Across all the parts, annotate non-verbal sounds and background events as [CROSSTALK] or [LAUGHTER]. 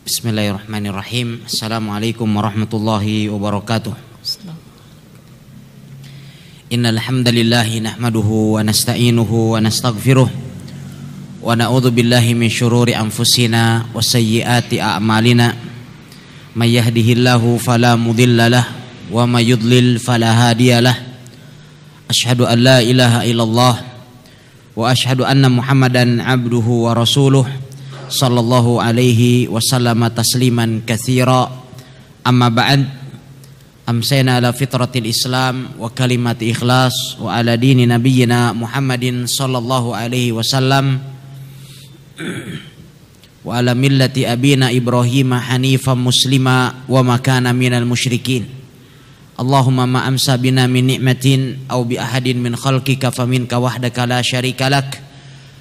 Bismillahirrahmanirrahim. Assalamualaikum warahmatullahi wabarakatuh. Innal hamdalillah nahmaduhu wa nasta'inuhu wa nastaghfiruh wa na'udzu billahi min shururi anfusina wa sayyiati a'malina. May yahdihillahu fala mudhillalah wa may yudlil fala hadiyalah. Ashhadu an la ilaha illallah wa ashhadu anna Muhammadan 'abduhu wa rasuluhu sallallahu alaihi wasallam tasliman katsira amma ba'd amsayna ala fitratil islam wa kalimat ikhlas wa ala dini nabiyyina muhammadin sallallahu alaihi wasallam [CLEARS THROAT] wa ala millati abina ibrahima hanifan muslima wa makana minal musyrikin Allahumma ma amsa bina min ni'matin aw bi ahadin min khalqika faminka wahdaka la syarika lak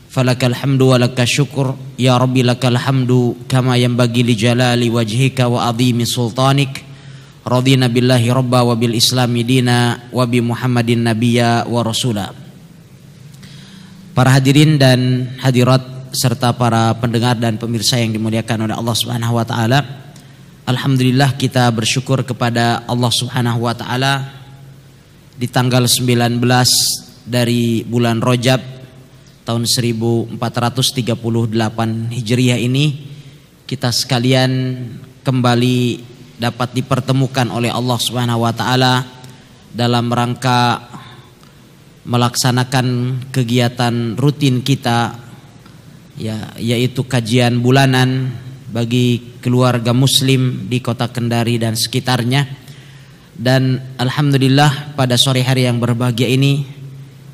falakal hamdu wa laka syukur ya rabbi lakal hamdu kama yang bagi li jalali wajhika wa azimi sultanik radina billahi rabba wa bil islami dina wa bi muhammadin nabiya wa rasula para hadirin dan hadirat serta para pendengar dan pemirsa yang dimuliakan oleh Allah Subhanahu wa taala alhamdulillah kita bersyukur kepada Allah Subhanahu wa taala di tanggal 19 dari bulan Rojab tahun 1438 Hijriah ini kita sekalian kembali dapat dipertemukan oleh Allah Subhanahu wa taala dalam rangka melaksanakan kegiatan rutin kita ya yaitu kajian bulanan bagi keluarga muslim di kota Kendari dan sekitarnya dan alhamdulillah pada sore hari yang berbahagia ini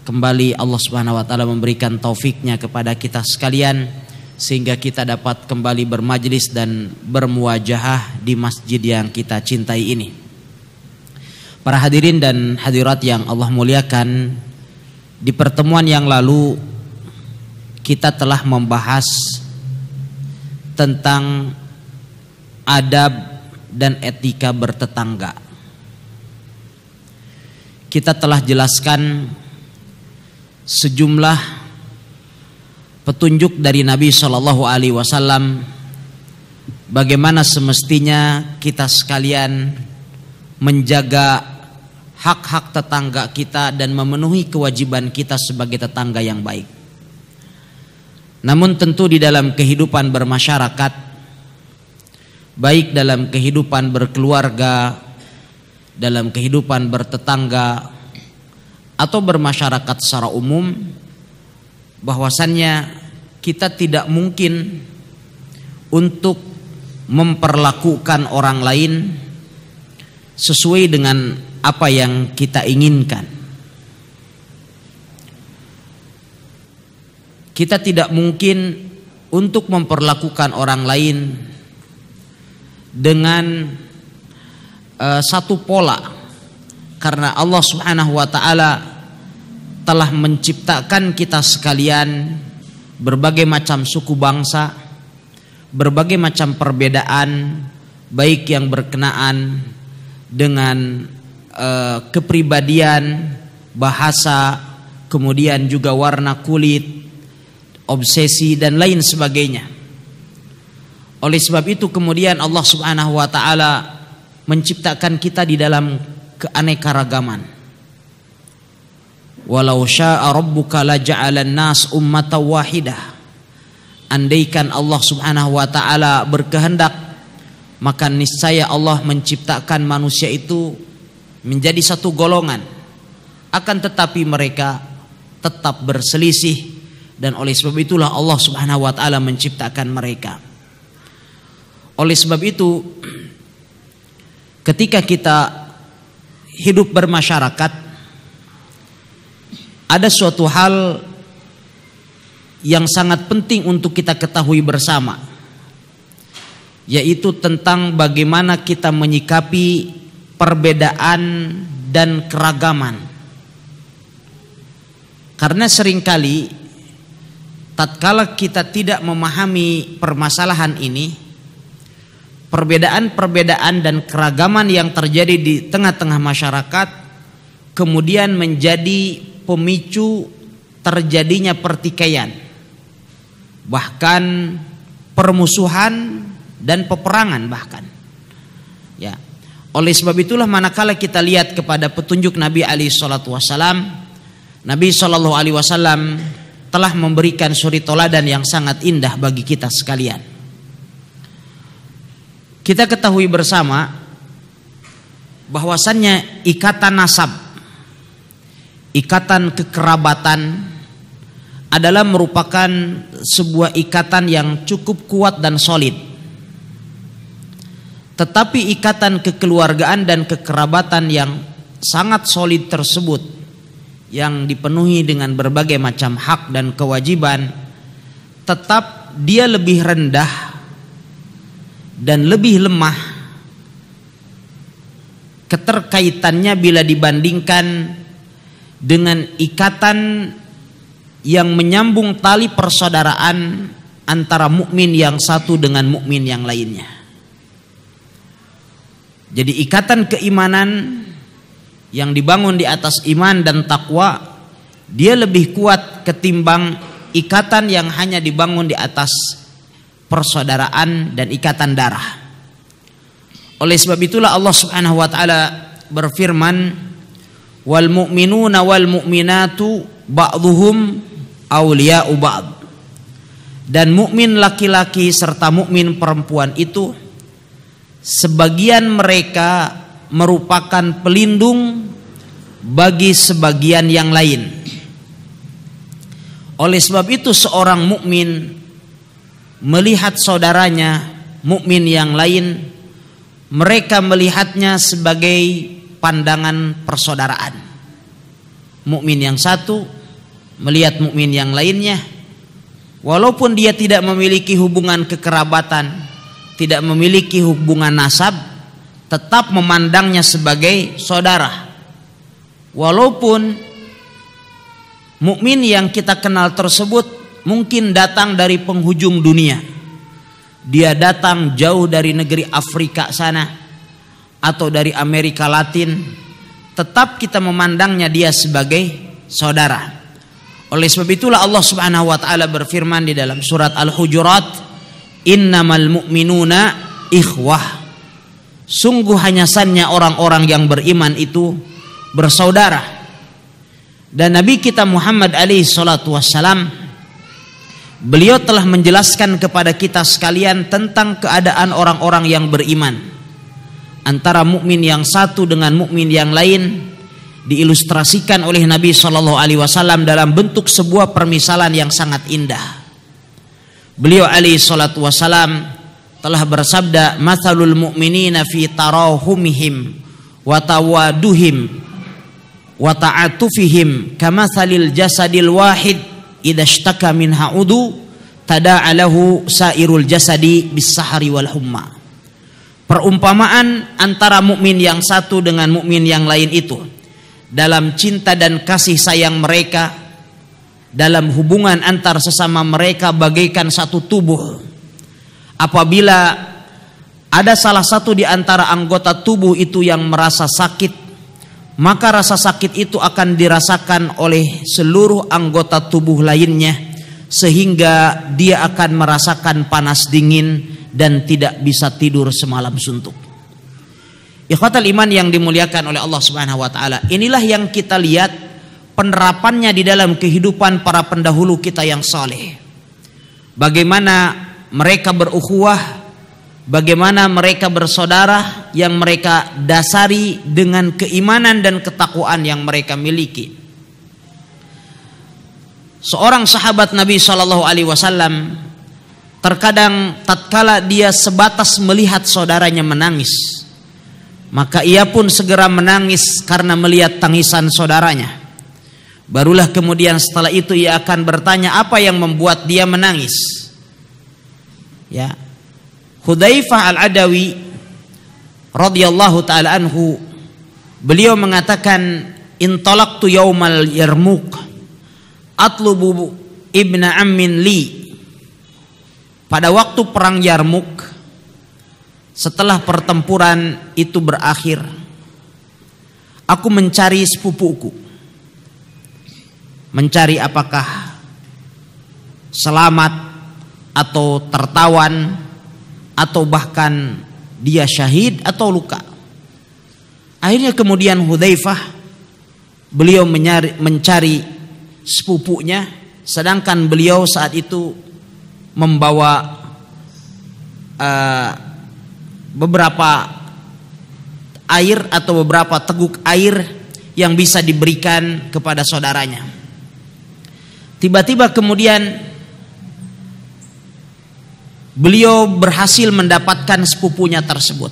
Kembali Allah Subhanahu wa taala memberikan taufiknya kepada kita sekalian sehingga kita dapat kembali bermajlis dan bermuajahah di masjid yang kita cintai ini. Para hadirin dan hadirat yang Allah muliakan, di pertemuan yang lalu kita telah membahas tentang adab dan etika bertetangga. Kita telah jelaskan sejumlah petunjuk dari Nabi Shallallahu Alaihi Wasallam bagaimana semestinya kita sekalian menjaga hak-hak tetangga kita dan memenuhi kewajiban kita sebagai tetangga yang baik. Namun tentu di dalam kehidupan bermasyarakat baik dalam kehidupan berkeluarga, dalam kehidupan bertetangga, atau bermasyarakat secara umum bahwasannya kita tidak mungkin untuk memperlakukan orang lain sesuai dengan apa yang kita inginkan. Kita tidak mungkin untuk memperlakukan orang lain dengan uh, satu pola karena Allah Subhanahu wa taala telah menciptakan kita sekalian berbagai macam suku bangsa, berbagai macam perbedaan baik yang berkenaan dengan eh, kepribadian, bahasa, kemudian juga warna kulit, obsesi dan lain sebagainya. Oleh sebab itu kemudian Allah Subhanahu wa taala menciptakan kita di dalam keanekaragaman. Walau syaa rabbuka ja'alan nas ummatan wahidah. Andaikan Allah Subhanahu wa taala berkehendak maka niscaya Allah menciptakan manusia itu menjadi satu golongan. Akan tetapi mereka tetap berselisih dan oleh sebab itulah Allah Subhanahu wa taala menciptakan mereka. Oleh sebab itu [CLEARS THROAT] ketika kita hidup bermasyarakat ada suatu hal yang sangat penting untuk kita ketahui bersama yaitu tentang bagaimana kita menyikapi perbedaan dan keragaman karena seringkali tatkala kita tidak memahami permasalahan ini perbedaan-perbedaan dan keragaman yang terjadi di tengah-tengah masyarakat kemudian menjadi pemicu terjadinya pertikaian bahkan permusuhan dan peperangan bahkan ya oleh sebab itulah manakala kita lihat kepada petunjuk Nabi Ali Shallallahu Wasallam Nabi Shallallahu Alaihi Wasallam telah memberikan suri toladan yang sangat indah bagi kita sekalian kita ketahui bersama bahwasannya ikatan nasab, ikatan kekerabatan adalah merupakan sebuah ikatan yang cukup kuat dan solid. Tetapi ikatan kekeluargaan dan kekerabatan yang sangat solid tersebut yang dipenuhi dengan berbagai macam hak dan kewajiban tetap dia lebih rendah dan lebih lemah keterkaitannya bila dibandingkan dengan ikatan yang menyambung tali persaudaraan antara mukmin yang satu dengan mukmin yang lainnya. Jadi ikatan keimanan yang dibangun di atas iman dan takwa dia lebih kuat ketimbang ikatan yang hanya dibangun di atas persaudaraan dan ikatan darah. Oleh sebab itulah Allah Subhanahu wa taala berfirman wal mu'minuna wal mu'minatu ba'dhuhum awliya'u ba'd. Dan mukmin laki-laki serta mukmin perempuan itu sebagian mereka merupakan pelindung bagi sebagian yang lain. Oleh sebab itu seorang mukmin melihat saudaranya mukmin yang lain mereka melihatnya sebagai pandangan persaudaraan mukmin yang satu melihat mukmin yang lainnya walaupun dia tidak memiliki hubungan kekerabatan tidak memiliki hubungan nasab tetap memandangnya sebagai saudara walaupun mukmin yang kita kenal tersebut mungkin datang dari penghujung dunia. Dia datang jauh dari negeri Afrika sana atau dari Amerika Latin, tetap kita memandangnya dia sebagai saudara. Oleh sebab itulah Allah Subhanahu wa taala berfirman di dalam surat Al-Hujurat, "Innamal mu'minuna ikhwah." Sungguh hanya sannya orang-orang yang beriman itu bersaudara. Dan Nabi kita Muhammad alaihi salatu wassalam Beliau telah menjelaskan kepada kita sekalian tentang keadaan orang-orang yang beriman. Antara mukmin yang satu dengan mukmin yang lain diilustrasikan oleh Nabi Shallallahu Alaihi Wasallam dalam bentuk sebuah permisalan yang sangat indah. Beliau alaihi salatu wasallam telah bersabda, "Matsalul mu'minina fi tarahumihim wa tawaduhim wa ta'atufihim jasadil wahid" idashtaka min ha'udu tada'alahu sairul jasadi bisahari wal humma perumpamaan antara mukmin yang satu dengan mukmin yang lain itu dalam cinta dan kasih sayang mereka dalam hubungan antar sesama mereka bagaikan satu tubuh apabila ada salah satu di antara anggota tubuh itu yang merasa sakit maka rasa sakit itu akan dirasakan oleh seluruh anggota tubuh lainnya sehingga dia akan merasakan panas dingin dan tidak bisa tidur semalam suntuk. Ikhwatal iman yang dimuliakan oleh Allah Subhanahu wa taala. Inilah yang kita lihat penerapannya di dalam kehidupan para pendahulu kita yang saleh. Bagaimana mereka berukhuwah bagaimana mereka bersaudara yang mereka dasari dengan keimanan dan ketakwaan yang mereka miliki. Seorang sahabat Nabi Shallallahu Alaihi Wasallam terkadang tatkala dia sebatas melihat saudaranya menangis, maka ia pun segera menangis karena melihat tangisan saudaranya. Barulah kemudian setelah itu ia akan bertanya apa yang membuat dia menangis. Ya, Hudzaifah Al-Adawi radhiyallahu taala anhu beliau mengatakan intalaqtu yaumal yarmuk atlubu ibna ammin li pada waktu perang Yarmuk setelah pertempuran itu berakhir aku mencari sepupuku mencari apakah selamat atau tertawan atau bahkan dia syahid atau luka. Akhirnya kemudian Hudzaifah beliau mencari, mencari sepupunya sedangkan beliau saat itu membawa uh, beberapa air atau beberapa teguk air yang bisa diberikan kepada saudaranya. Tiba-tiba kemudian Beliau berhasil mendapatkan sepupunya tersebut.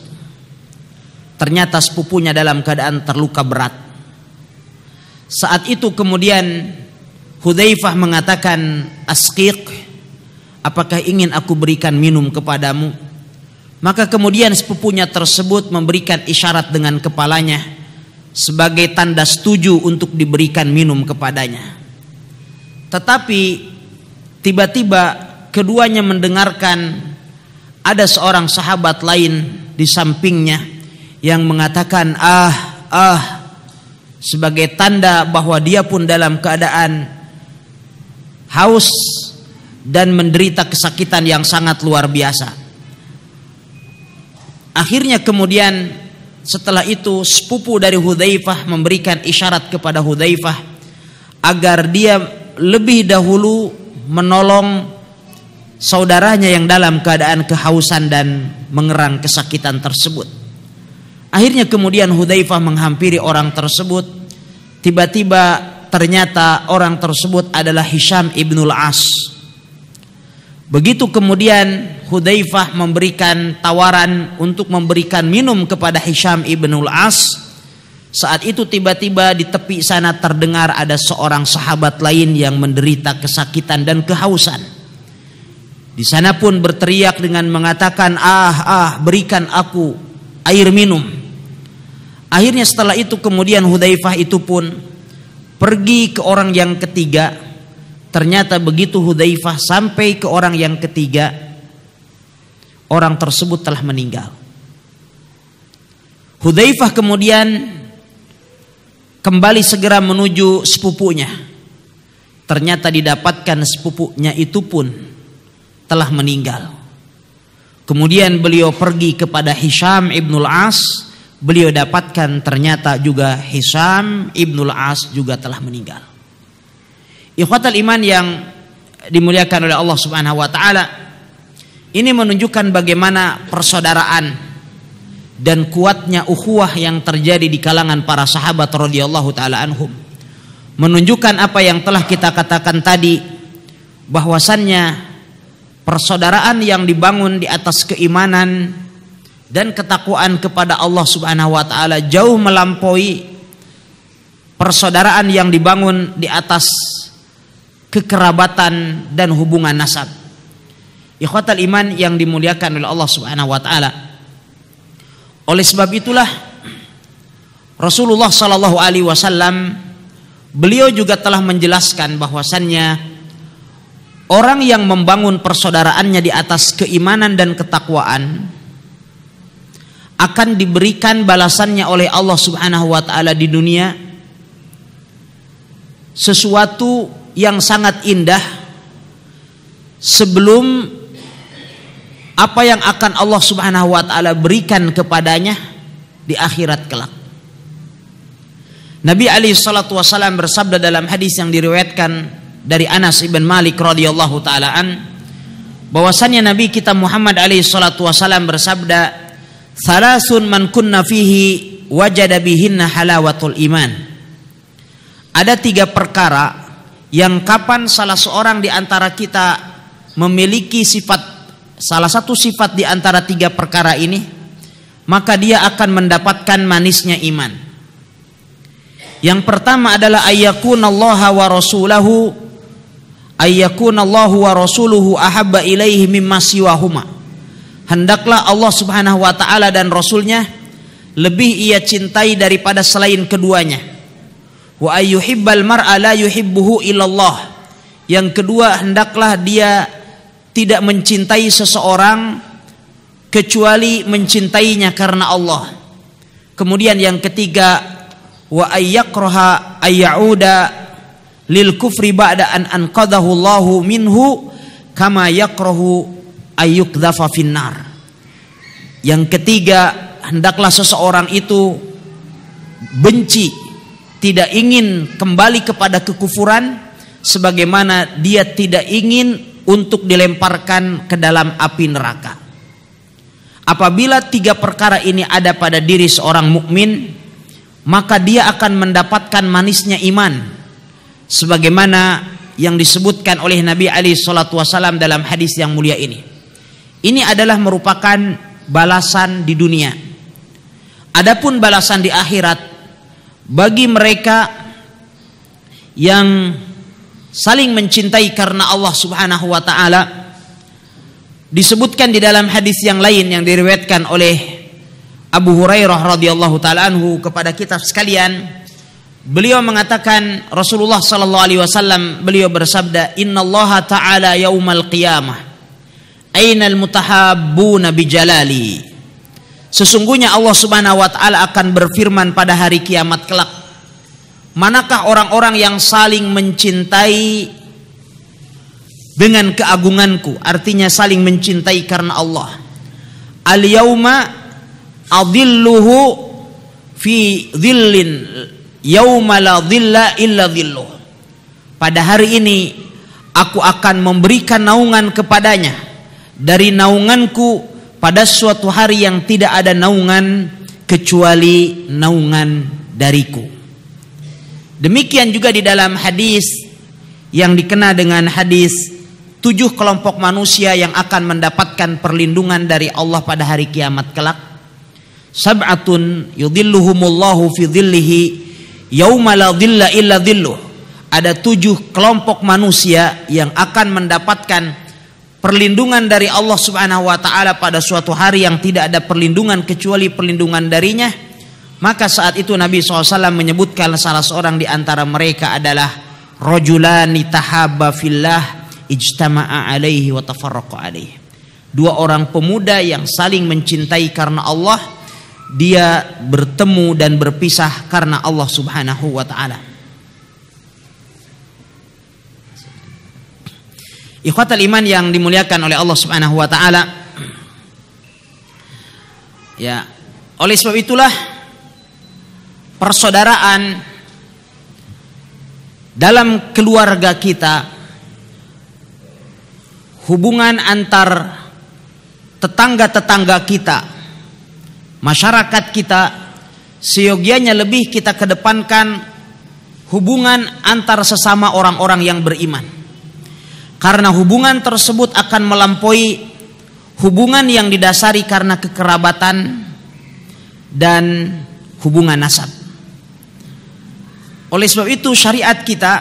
Ternyata sepupunya dalam keadaan terluka berat. Saat itu kemudian Hudzaifah mengatakan, "Asqiq, apakah ingin aku berikan minum kepadamu?" Maka kemudian sepupunya tersebut memberikan isyarat dengan kepalanya sebagai tanda setuju untuk diberikan minum kepadanya. Tetapi tiba-tiba keduanya mendengarkan ada seorang sahabat lain di sampingnya yang mengatakan ah ah sebagai tanda bahwa dia pun dalam keadaan haus dan menderita kesakitan yang sangat luar biasa. Akhirnya kemudian setelah itu sepupu dari Hudzaifah memberikan isyarat kepada Hudzaifah agar dia lebih dahulu menolong saudaranya yang dalam keadaan kehausan dan mengerang kesakitan tersebut. Akhirnya kemudian Hudzaifah menghampiri orang tersebut. Tiba-tiba ternyata orang tersebut adalah Hisham ibnul As. Begitu kemudian Hudzaifah memberikan tawaran untuk memberikan minum kepada Hisham ibnul As. Saat itu tiba-tiba di tepi sana terdengar ada seorang sahabat lain yang menderita kesakitan dan kehausan. Di sana pun berteriak dengan mengatakan, "Ah, ah, berikan aku air minum." Akhirnya setelah itu kemudian Hudzaifah itu pun pergi ke orang yang ketiga. Ternyata begitu Hudzaifah sampai ke orang yang ketiga, orang tersebut telah meninggal. Hudzaifah kemudian kembali segera menuju sepupunya. Ternyata didapatkan sepupunya itu pun telah meninggal. Kemudian beliau pergi kepada Hisham ibnul As. Beliau dapatkan ternyata juga Hisham ibnul As juga telah meninggal. Ikhwatal iman yang dimuliakan oleh Allah Subhanahu wa taala ini menunjukkan bagaimana persaudaraan dan kuatnya ukhuwah yang terjadi di kalangan para sahabat radhiyallahu taala anhum menunjukkan apa yang telah kita katakan tadi bahwasannya persaudaraan yang dibangun di atas keimanan dan ketakwaan kepada Allah Subhanahu wa taala jauh melampaui persaudaraan yang dibangun di atas kekerabatan dan hubungan nasab. Ikhwatal iman yang dimuliakan oleh Allah Subhanahu wa taala. Oleh sebab itulah Rasulullah sallallahu alaihi wasallam beliau juga telah menjelaskan bahwasannya Orang yang membangun persaudaraannya di atas keimanan dan ketakwaan akan diberikan balasannya oleh Allah Subhanahu wa taala di dunia sesuatu yang sangat indah sebelum apa yang akan Allah Subhanahu wa taala berikan kepadanya di akhirat kelak. Nabi Ali Shallallahu wasallam bersabda dalam hadis yang diriwayatkan dari Anas ibn Malik radhiyallahu taalaan bahwasanya Nabi kita Muhammad alaihi salatu wasallam bersabda salasun man kunna fihi wajada bihinna halawatul iman Ada tiga perkara yang kapan salah seorang di antara kita memiliki sifat salah satu sifat di antara tiga perkara ini maka dia akan mendapatkan manisnya iman. Yang pertama adalah ayyakunallaha wa rasulahu Allahu wa rasuluhu ahabba ilaihi mimma siwahuma hendaklah Allah subhanahu wa ta'ala dan rasulnya lebih ia cintai daripada selain keduanya wa ayyuhibbal mar'a la yuhibbuhu illallah yang kedua hendaklah dia tidak mencintai seseorang kecuali mencintainya karena Allah kemudian yang ketiga wa ayyakraha ayyauda lil kufri ba'da an anqadahu Allahu minhu kama yakrahu ayyukdhafa finnar. Yang ketiga, hendaklah seseorang itu benci, tidak ingin kembali kepada kekufuran sebagaimana dia tidak ingin untuk dilemparkan ke dalam api neraka. Apabila tiga perkara ini ada pada diri seorang mukmin, maka dia akan mendapatkan manisnya iman sebagaimana yang disebutkan oleh Nabi Ali Shallallahu Wasallam dalam hadis yang mulia ini. Ini adalah merupakan balasan di dunia. Adapun balasan di akhirat bagi mereka yang saling mencintai karena Allah Subhanahu wa taala disebutkan di dalam hadis yang lain yang diriwayatkan oleh Abu Hurairah radhiyallahu taala anhu kepada kita sekalian Beliau mengatakan Rasulullah sallallahu alaihi wasallam beliau bersabda innallaha ta'ala yaumal qiyamah ainal mutahabbuna bijalali Sesungguhnya Allah Subhanahu wa taala akan berfirman pada hari kiamat kelak manakah orang-orang yang saling mencintai dengan keagunganku artinya saling mencintai karena Allah Al yauma adilluhu fi dhillin yaumala dhilla illa dhilluh. Pada hari ini aku akan memberikan naungan kepadanya dari naunganku pada suatu hari yang tidak ada naungan kecuali naungan dariku. Demikian juga di dalam hadis yang dikenal dengan hadis tujuh kelompok manusia yang akan mendapatkan perlindungan dari Allah pada hari kiamat kelak. Sab'atun yudhilluhumullahu fi dhillihi yauma la ada tujuh kelompok manusia yang akan mendapatkan perlindungan dari Allah Subhanahu wa taala pada suatu hari yang tidak ada perlindungan kecuali perlindungan darinya maka saat itu Nabi SAW menyebutkan salah seorang di antara mereka adalah rojulani tahabba fillah ijtama'a alaihi wa tafarraqa alaihi dua orang pemuda yang saling mencintai karena Allah dia bertemu dan berpisah karena Allah Subhanahu wa taala. iman yang dimuliakan oleh Allah Subhanahu wa taala. Ya, oleh sebab itulah persaudaraan dalam keluarga kita hubungan antar tetangga-tetangga kita masyarakat kita seyogianya lebih kita kedepankan hubungan antar sesama orang-orang yang beriman. Karena hubungan tersebut akan melampaui hubungan yang didasari karena kekerabatan dan hubungan nasab. Oleh sebab itu syariat kita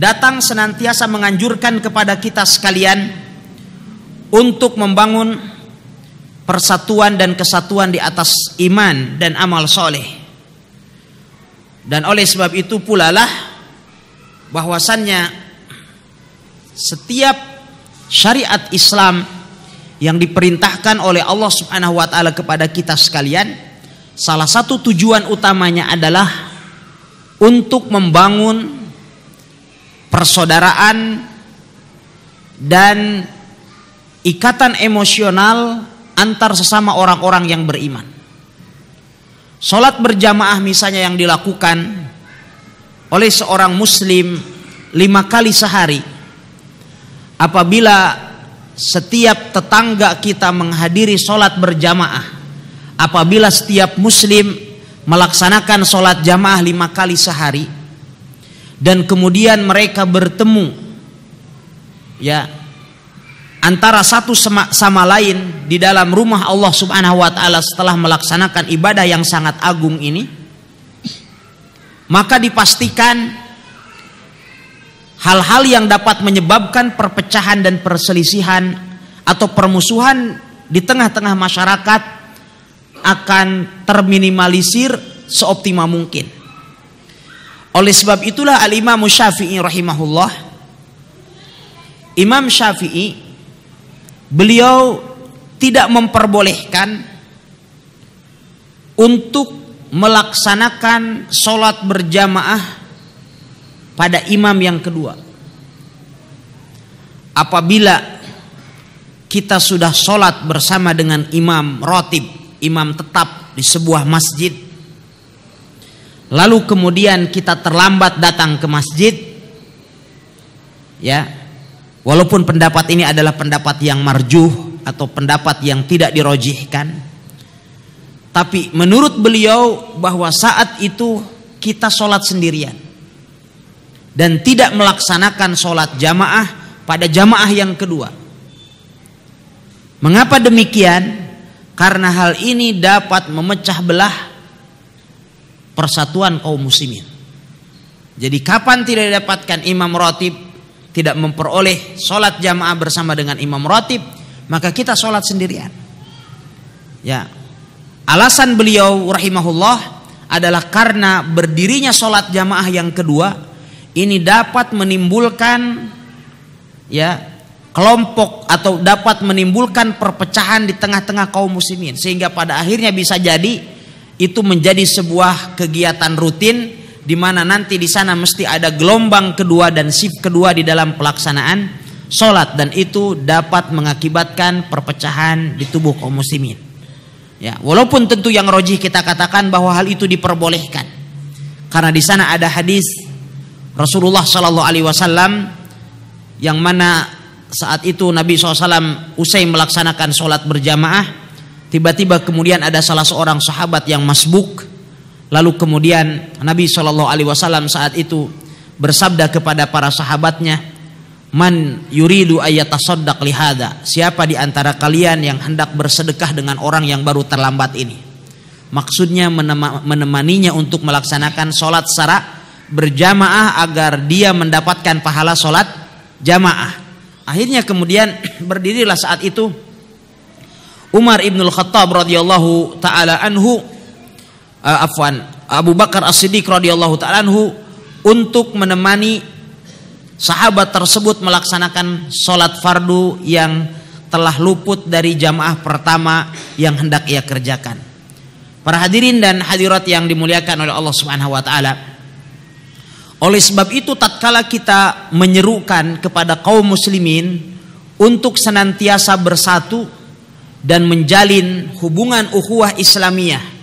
datang senantiasa menganjurkan kepada kita sekalian untuk membangun persatuan dan kesatuan di atas iman dan amal soleh. Dan oleh sebab itu pula lah bahwasannya setiap syariat Islam yang diperintahkan oleh Allah Subhanahu wa taala kepada kita sekalian salah satu tujuan utamanya adalah untuk membangun persaudaraan dan ikatan emosional antar sesama orang-orang yang beriman. Sholat berjamaah misalnya yang dilakukan oleh seorang muslim lima kali sehari. Apabila setiap tetangga kita menghadiri sholat berjamaah. Apabila setiap muslim melaksanakan sholat jamaah lima kali sehari. Dan kemudian mereka bertemu. Ya, antara satu sama, sama lain di dalam rumah Allah Subhanahu wa taala setelah melaksanakan ibadah yang sangat agung ini maka dipastikan hal-hal yang dapat menyebabkan perpecahan dan perselisihan atau permusuhan di tengah-tengah masyarakat akan terminimalisir seoptimal mungkin. Oleh sebab itulah Al-Imam Syafi'i rahimahullah Imam Syafi'i beliau tidak memperbolehkan untuk melaksanakan sholat berjamaah pada imam yang kedua. Apabila kita sudah sholat bersama dengan imam rotib, imam tetap di sebuah masjid, lalu kemudian kita terlambat datang ke masjid, ya Walaupun pendapat ini adalah pendapat yang marjuh atau pendapat yang tidak dirojihkan. Tapi menurut beliau bahwa saat itu kita sholat sendirian. Dan tidak melaksanakan sholat jamaah pada jamaah yang kedua. Mengapa demikian? Karena hal ini dapat memecah belah persatuan kaum muslimin. Jadi kapan tidak didapatkan imam rotib tidak memperoleh sholat jamaah bersama dengan imam rotib, maka kita sholat sendirian ya alasan beliau rahimahullah adalah karena berdirinya sholat jamaah yang kedua ini dapat menimbulkan ya kelompok atau dapat menimbulkan perpecahan di tengah-tengah kaum muslimin sehingga pada akhirnya bisa jadi itu menjadi sebuah kegiatan rutin di mana nanti di sana mesti ada gelombang kedua dan sip kedua di dalam pelaksanaan sholat dan itu dapat mengakibatkan perpecahan di tubuh kaum muslimin. Ya, walaupun tentu yang rojih kita katakan bahwa hal itu diperbolehkan karena di sana ada hadis Rasulullah Shallallahu Alaihi Wasallam yang mana saat itu Nabi SAW usai melaksanakan sholat berjamaah tiba-tiba kemudian ada salah seorang sahabat yang masbuk Lalu kemudian Nabi Shallallahu Alaihi Wasallam saat itu bersabda kepada para sahabatnya, Man yuridu ayatasodak lihada. Siapa di antara kalian yang hendak bersedekah dengan orang yang baru terlambat ini? Maksudnya menemaninya untuk melaksanakan sholat secara berjamaah agar dia mendapatkan pahala sholat jamaah. Akhirnya kemudian [CLEARS THROAT] berdirilah saat itu Umar ibnul Khattab radhiyallahu taala anhu uh, afwan Abu Bakar As-Siddiq radhiyallahu taalaanhu untuk menemani sahabat tersebut melaksanakan sholat fardu yang telah luput dari jamaah pertama yang hendak ia kerjakan. Para hadirin dan hadirat yang dimuliakan oleh Allah Subhanahu wa taala. Oleh sebab itu tatkala kita menyerukan kepada kaum muslimin untuk senantiasa bersatu dan menjalin hubungan ukhuwah Islamiyah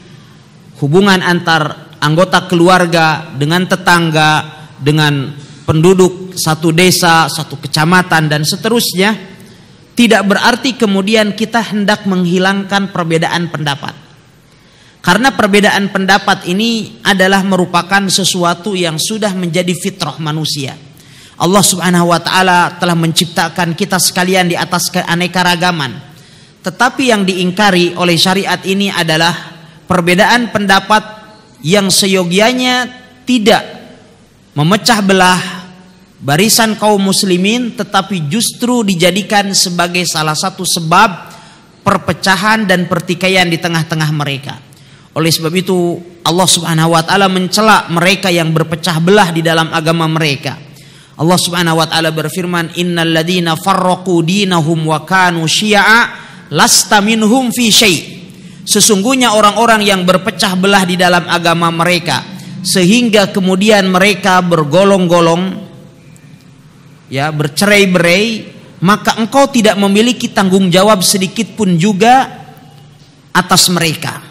hubungan antar anggota keluarga dengan tetangga, dengan penduduk satu desa, satu kecamatan dan seterusnya tidak berarti kemudian kita hendak menghilangkan perbedaan pendapat. Karena perbedaan pendapat ini adalah merupakan sesuatu yang sudah menjadi fitrah manusia. Allah Subhanahu wa taala telah menciptakan kita sekalian di atas keanekaragaman. Tetapi yang diingkari oleh syariat ini adalah perbedaan pendapat yang seyogianya tidak memecah belah barisan kaum muslimin tetapi justru dijadikan sebagai salah satu sebab perpecahan dan pertikaian di tengah-tengah mereka. Oleh sebab itu Allah Subhanahu wa taala mencela mereka yang berpecah belah di dalam agama mereka. Allah Subhanahu wa taala berfirman, "Innal farraqu dinahum wa kanu syi'a lasta minhum fi syai'." Sesungguhnya orang-orang yang berpecah belah di dalam agama mereka sehingga kemudian mereka bergolong-golong ya bercerai-berai maka engkau tidak memiliki tanggung jawab sedikit pun juga atas mereka.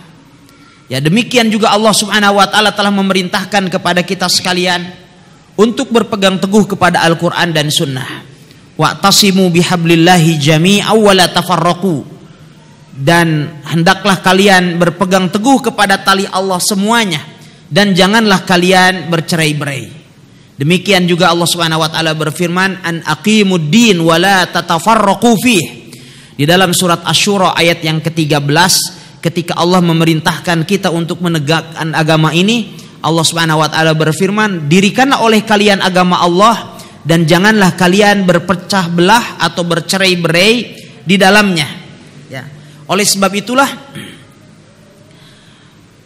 Ya demikian juga Allah Subhanahu wa taala telah memerintahkan kepada kita sekalian untuk berpegang teguh kepada Al-Qur'an dan Sunnah. Wa'tasimu bihablillahi jami'a wa dan hendaklah kalian berpegang teguh kepada tali Allah semuanya dan janganlah kalian bercerai-berai. Demikian juga Allah Subhanahu wa taala berfirman an aqimuddin wala tatafarraqu fih. Di dalam surat Asy-Syura ayat yang ke-13 ketika Allah memerintahkan kita untuk menegakkan agama ini, Allah Subhanahu wa taala berfirman, "Dirikanlah oleh kalian agama Allah dan janganlah kalian berpecah belah atau bercerai-berai di dalamnya." Oleh sebab itulah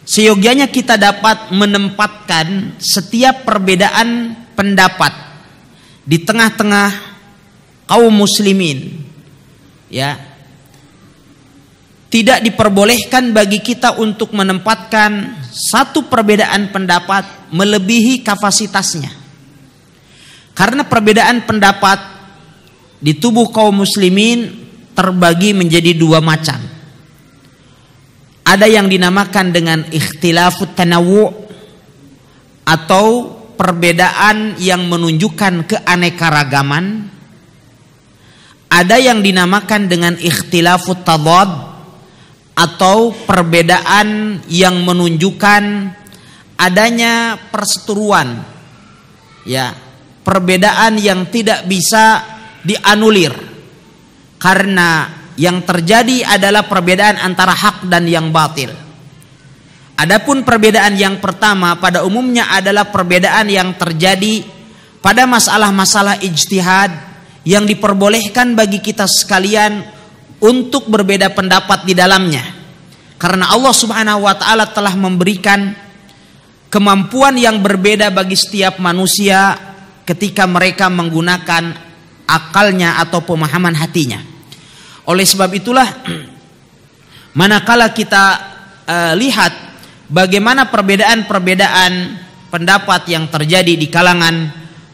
seyogianya kita dapat menempatkan setiap perbedaan pendapat di tengah-tengah kaum muslimin. Ya. Tidak diperbolehkan bagi kita untuk menempatkan satu perbedaan pendapat melebihi kapasitasnya. Karena perbedaan pendapat di tubuh kaum muslimin terbagi menjadi dua macam. Ada yang dinamakan dengan ikhtilafut tanawu atau perbedaan yang menunjukkan keanekaragaman. Ada yang dinamakan dengan ikhtilafut tadad atau perbedaan yang menunjukkan adanya perseteruan. Ya, perbedaan yang tidak bisa dianulir karena yang terjadi adalah perbedaan antara hak dan yang batil. Adapun perbedaan yang pertama pada umumnya adalah perbedaan yang terjadi pada masalah-masalah ijtihad yang diperbolehkan bagi kita sekalian untuk berbeda pendapat di dalamnya. Karena Allah Subhanahu wa taala telah memberikan kemampuan yang berbeda bagi setiap manusia ketika mereka menggunakan akalnya atau pemahaman hatinya. Oleh sebab itulah [CLEARS THROAT] manakala kita uh, lihat bagaimana perbedaan-perbedaan pendapat yang terjadi di kalangan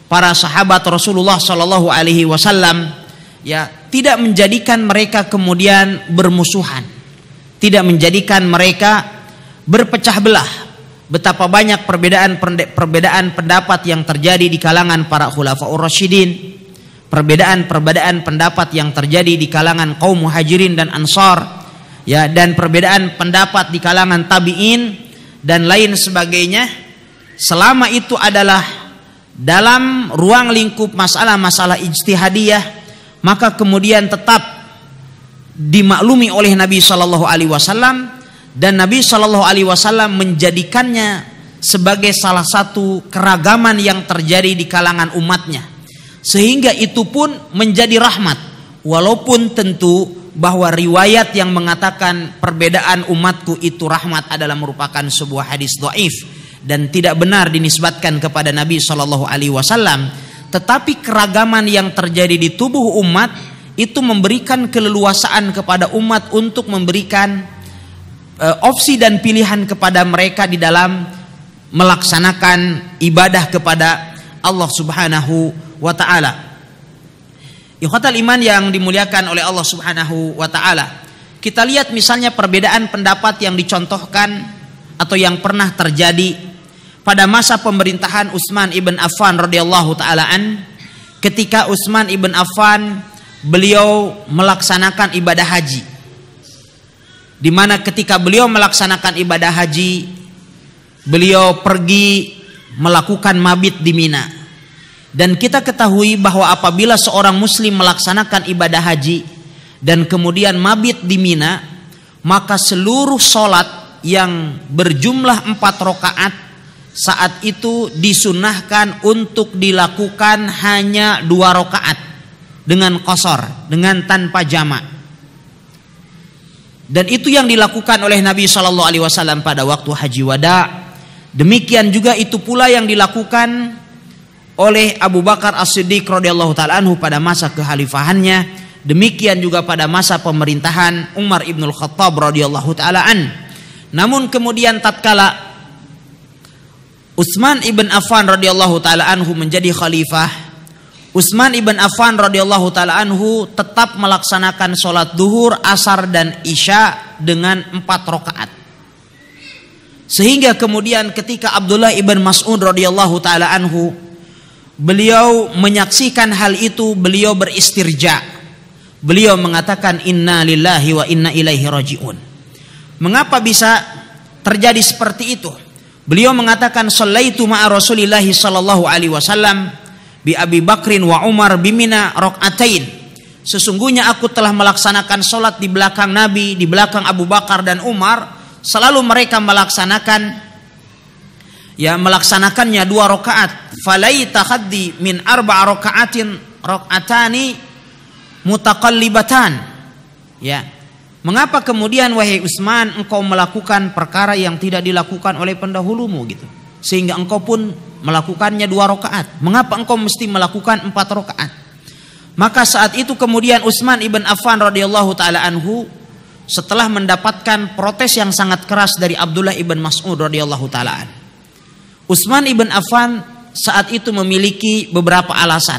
para sahabat Rasulullah Shallallahu Alaihi Wasallam ya tidak menjadikan mereka kemudian bermusuhan tidak menjadikan mereka berpecah belah betapa banyak perbedaan perbedaan pendapat yang terjadi di kalangan para khulafaur rasyidin perbedaan-perbedaan pendapat yang terjadi di kalangan kaum muhajirin dan ansar ya dan perbedaan pendapat di kalangan tabiin dan lain sebagainya selama itu adalah dalam ruang lingkup masalah-masalah ijtihadiyah maka kemudian tetap dimaklumi oleh Nabi Shallallahu Alaihi Wasallam dan Nabi Shallallahu Alaihi Wasallam menjadikannya sebagai salah satu keragaman yang terjadi di kalangan umatnya sehingga itu pun menjadi rahmat. Walaupun tentu bahwa riwayat yang mengatakan perbedaan umatku itu rahmat adalah merupakan sebuah hadis doif dan tidak benar dinisbatkan kepada Nabi Shallallahu Alaihi Wasallam, tetapi keragaman yang terjadi di tubuh umat itu memberikan keleluasaan kepada umat untuk memberikan e, opsi dan pilihan kepada mereka di dalam melaksanakan ibadah kepada Allah Subhanahu wa taala. Ikhwatal iman yang dimuliakan oleh Allah Subhanahu wa taala. Kita lihat misalnya perbedaan pendapat yang dicontohkan atau yang pernah terjadi pada masa pemerintahan Utsman ibn Affan radhiyallahu taalaan ketika Utsman ibn Affan beliau melaksanakan ibadah haji. Di mana ketika beliau melaksanakan ibadah haji, beliau pergi melakukan mabit di Mina. Dan kita ketahui bahwa apabila seorang muslim melaksanakan ibadah haji dan kemudian mabit di Mina, maka seluruh solat yang berjumlah empat rokaat saat itu disunahkan untuk dilakukan hanya dua rokaat dengan kosor, dengan tanpa jamak. Dan itu yang dilakukan oleh Nabi Shallallahu Alaihi Wasallam pada waktu Haji Wada. Demikian juga itu pula yang dilakukan oleh Abu Bakar As-Siddiq radhiyallahu taala anhu pada masa kekhalifahannya, demikian juga pada masa pemerintahan Umar Ibnul Khattab radhiyallahu taala an. Namun kemudian tatkala Utsman ibn Affan radhiyallahu taala anhu menjadi khalifah, Utsman ibn Affan radhiyallahu taala anhu tetap melaksanakan sholat duhur, asar dan isya dengan empat rakaat. Sehingga kemudian ketika Abdullah ibn Mas'ud radhiyallahu taala anhu beliau menyaksikan hal itu beliau beristirja beliau mengatakan inna lillahi wa inna ilaihi rajiun mengapa bisa terjadi seperti itu beliau mengatakan sallaitu ma'a rasulillah sallallahu alaihi wasallam bi abi bakrin wa umar bimina rok'atain sesungguhnya aku telah melaksanakan sholat di belakang nabi di belakang abu bakar dan umar selalu mereka melaksanakan ya melaksanakannya dua rakaat falai khaddi min arba rakaatin rakaatani mutaqallibatan ya mengapa kemudian wahai Utsman engkau melakukan perkara yang tidak dilakukan oleh pendahulumu gitu sehingga engkau pun melakukannya dua rakaat mengapa engkau mesti melakukan empat rakaat maka saat itu kemudian Utsman ibn Affan radhiyallahu taala anhu setelah mendapatkan protes yang sangat keras dari Abdullah ibn Mas'ud radhiyallahu taala Utsman ibn Affan saat itu memiliki beberapa alasan.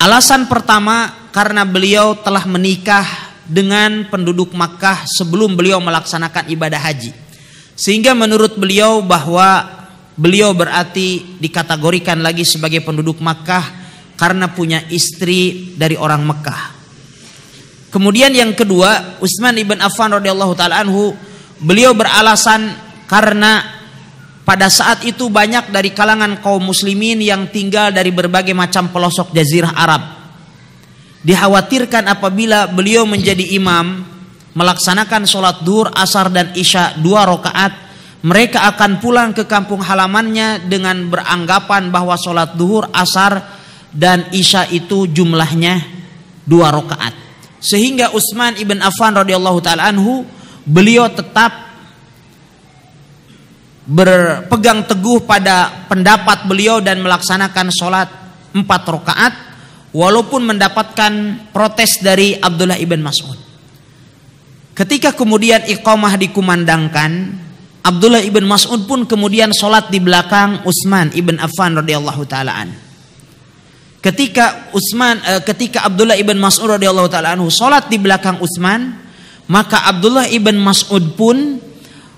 Alasan pertama karena beliau telah menikah dengan penduduk Makkah sebelum beliau melaksanakan ibadah haji. Sehingga menurut beliau bahwa beliau berarti dikategorikan lagi sebagai penduduk Makkah karena punya istri dari orang Mekah. Kemudian yang kedua, Utsman ibn Affan radhiyallahu taala anhu, beliau beralasan karena pada saat itu banyak dari kalangan kaum muslimin yang tinggal dari berbagai macam pelosok jazirah Arab. Dikhawatirkan apabila beliau menjadi imam, melaksanakan sholat duhur, asar, dan isya dua rakaat, mereka akan pulang ke kampung halamannya dengan beranggapan bahwa sholat duhur, asar, dan isya itu jumlahnya dua rakaat. Sehingga Utsman ibn Affan radhiyallahu taala anhu beliau tetap berpegang teguh pada pendapat beliau dan melaksanakan sholat empat rakaat walaupun mendapatkan protes dari Abdullah ibn Mas'ud. Ketika kemudian iqamah dikumandangkan, Abdullah ibn Mas'ud pun kemudian sholat di belakang Utsman ibn Affan radhiyallahu taalaan. Ketika Utsman, eh, ketika Abdullah ibn Mas'ud radhiyallahu taalaan sholat di belakang Utsman, maka Abdullah ibn Mas'ud pun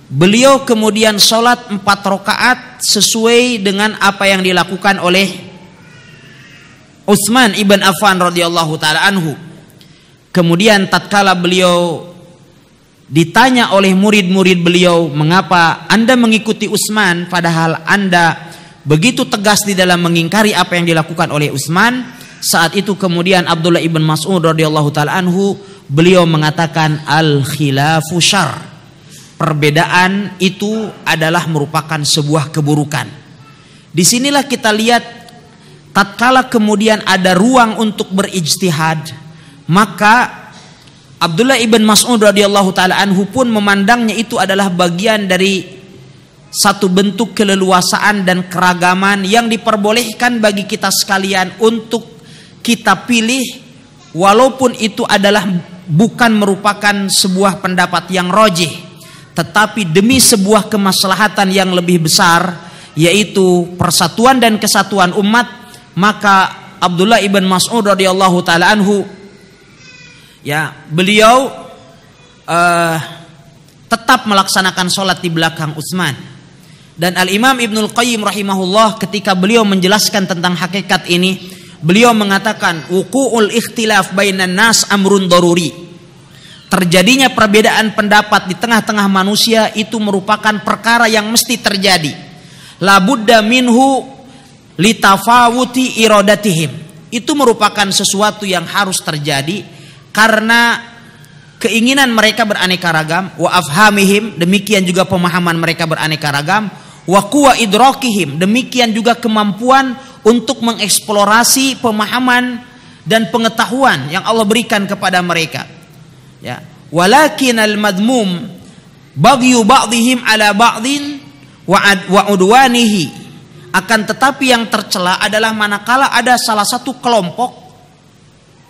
Beliau kemudian sholat empat rokaat sesuai dengan apa yang dilakukan oleh Utsman ibn Affan radhiyallahu taala anhu. Kemudian tatkala beliau ditanya oleh murid-murid beliau mengapa Anda mengikuti Utsman padahal Anda begitu tegas di dalam mengingkari apa yang dilakukan oleh Utsman, saat itu kemudian Abdullah ibn Mas'ud radhiyallahu taala anhu beliau mengatakan al khilafu syar' perbedaan itu adalah merupakan sebuah keburukan. Disinilah kita lihat tatkala kemudian ada ruang untuk berijtihad, maka Abdullah ibn Mas'ud radhiyallahu taala anhu pun memandangnya itu adalah bagian dari satu bentuk keleluasaan dan keragaman yang diperbolehkan bagi kita sekalian untuk kita pilih walaupun itu adalah bukan merupakan sebuah pendapat yang rojih tetapi demi sebuah kemaslahatan yang lebih besar yaitu persatuan dan kesatuan umat maka Abdullah ibn Mas'ud radhiyallahu taala anhu ya beliau uh, tetap melaksanakan sholat di belakang Utsman dan Al Imam Ibnul Qayyim rahimahullah ketika beliau menjelaskan tentang hakikat ini beliau mengatakan wuku'ul ikhtilaf bainan nas amrun daruri Terjadinya perbedaan pendapat di tengah-tengah manusia itu merupakan perkara yang mesti terjadi. Labudda minhu litafawuti irodatihim. Itu merupakan sesuatu yang harus terjadi karena keinginan mereka beraneka ragam wa afhamihim demikian juga pemahaman mereka beraneka ragam wa kuwa idrokihim demikian juga kemampuan untuk mengeksplorasi pemahaman dan pengetahuan yang Allah berikan kepada mereka ya walakin al madmum bagiu ba'dihim ala ba'din wa udwanihi akan tetapi yang tercela adalah manakala ada salah satu kelompok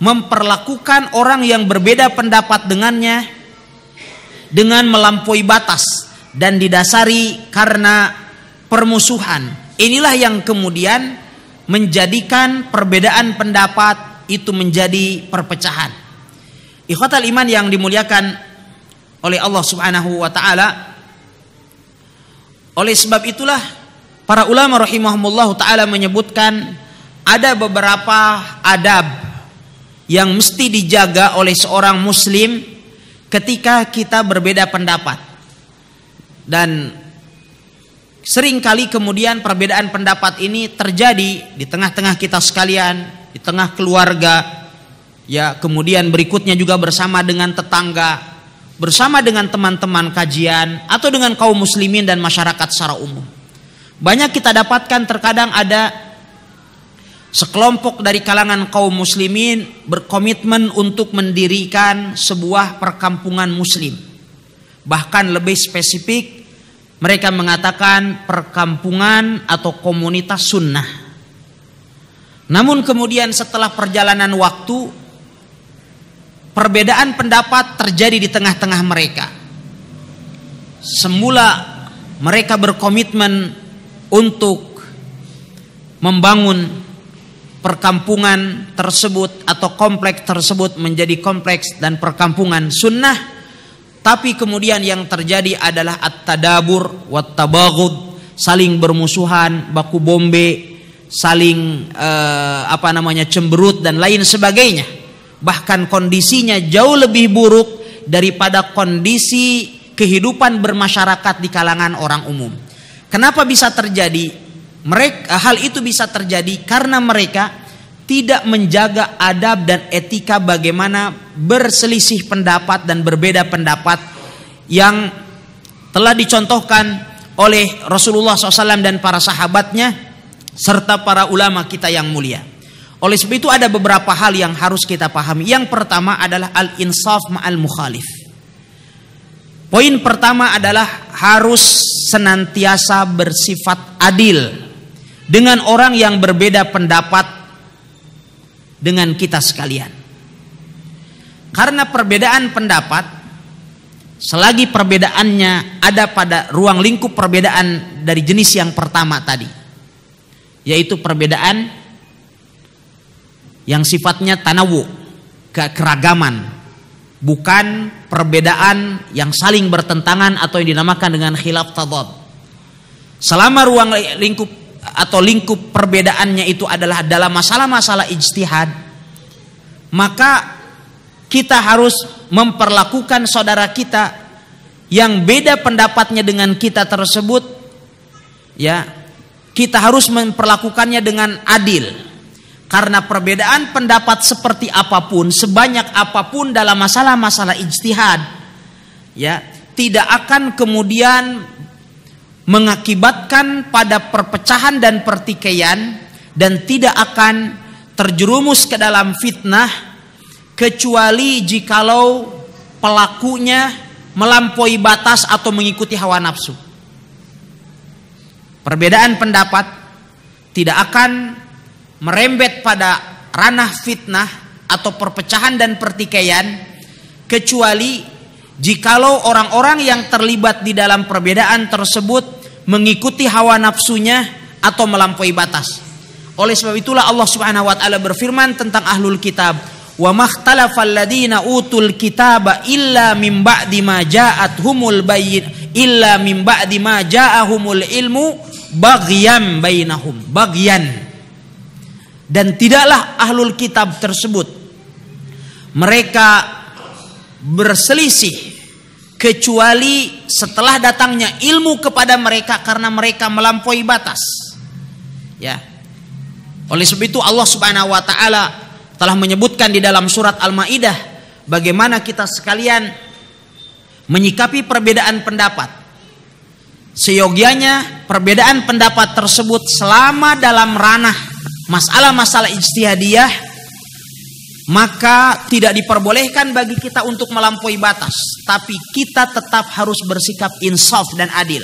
memperlakukan orang yang berbeda pendapat dengannya dengan melampaui batas dan didasari karena permusuhan. Inilah yang kemudian menjadikan perbedaan pendapat itu menjadi perpecahan. Ikhwatal iman yang dimuliakan oleh Allah Subhanahu wa taala. Oleh sebab itulah para ulama rahimahumullah taala menyebutkan ada beberapa adab yang mesti dijaga oleh seorang muslim ketika kita berbeda pendapat. Dan seringkali kemudian perbedaan pendapat ini terjadi di tengah-tengah kita sekalian, di tengah keluarga, ya kemudian berikutnya juga bersama dengan tetangga, bersama dengan teman-teman kajian atau dengan kaum muslimin dan masyarakat secara umum. Banyak kita dapatkan terkadang ada sekelompok dari kalangan kaum muslimin berkomitmen untuk mendirikan sebuah perkampungan muslim. Bahkan lebih spesifik mereka mengatakan perkampungan atau komunitas sunnah. Namun kemudian setelah perjalanan waktu perbedaan pendapat terjadi di tengah-tengah mereka. Semula mereka berkomitmen untuk membangun perkampungan tersebut atau kompleks tersebut menjadi kompleks dan perkampungan sunnah tapi kemudian yang terjadi adalah at-tadabur wat tabaghud saling bermusuhan baku bombe saling eh, apa namanya cemberut dan lain sebagainya bahkan kondisinya jauh lebih buruk daripada kondisi kehidupan bermasyarakat di kalangan orang umum. Kenapa bisa terjadi? Mereka hal itu bisa terjadi karena mereka tidak menjaga adab dan etika bagaimana berselisih pendapat dan berbeda pendapat yang telah dicontohkan oleh Rasulullah SAW dan para sahabatnya serta para ulama kita yang mulia. Oleh sebab itu ada beberapa hal yang harus kita pahami. Yang pertama adalah al-insaf ma'al mukhalif. Poin pertama adalah harus senantiasa bersifat adil dengan orang yang berbeda pendapat dengan kita sekalian. Karena perbedaan pendapat selagi perbedaannya ada pada ruang lingkup perbedaan dari jenis yang pertama tadi yaitu perbedaan yang sifatnya tanawu, keragaman, bukan perbedaan yang saling bertentangan atau yang dinamakan dengan khilaf tadad. Selama ruang lingkup atau lingkup perbedaannya itu adalah dalam masalah-masalah ijtihad, maka kita harus memperlakukan saudara kita yang beda pendapatnya dengan kita tersebut ya kita harus memperlakukannya dengan adil karena perbedaan pendapat seperti apapun, sebanyak apapun dalam masalah-masalah ijtihad, ya, tidak akan kemudian mengakibatkan pada perpecahan dan pertikaian dan tidak akan terjerumus ke dalam fitnah kecuali jikalau pelakunya melampaui batas atau mengikuti hawa nafsu. Perbedaan pendapat tidak akan merembet pada ranah fitnah atau perpecahan dan pertikaian kecuali jikalau orang-orang yang terlibat di dalam perbedaan tersebut mengikuti hawa nafsunya atau melampaui batas. Oleh sebab itulah Allah Subhanahu wa taala berfirman tentang ahlul kitab, "Wa makhtalafal ladina utul kitaba illa mim ba'di ma humul bayyin illa mim ba'di ma ja'ahumul ilmu baghyan bainahum." Baghyan dan tidaklah ahlul kitab tersebut mereka berselisih kecuali setelah datangnya ilmu kepada mereka karena mereka melampaui batas ya oleh sebab itu Allah Subhanahu wa taala telah menyebutkan di dalam surat Al-Maidah bagaimana kita sekalian menyikapi perbedaan pendapat seyogianya perbedaan pendapat tersebut selama dalam ranah masalah-masalah ijtihadiyah maka tidak diperbolehkan bagi kita untuk melampaui batas tapi kita tetap harus bersikap insaf dan adil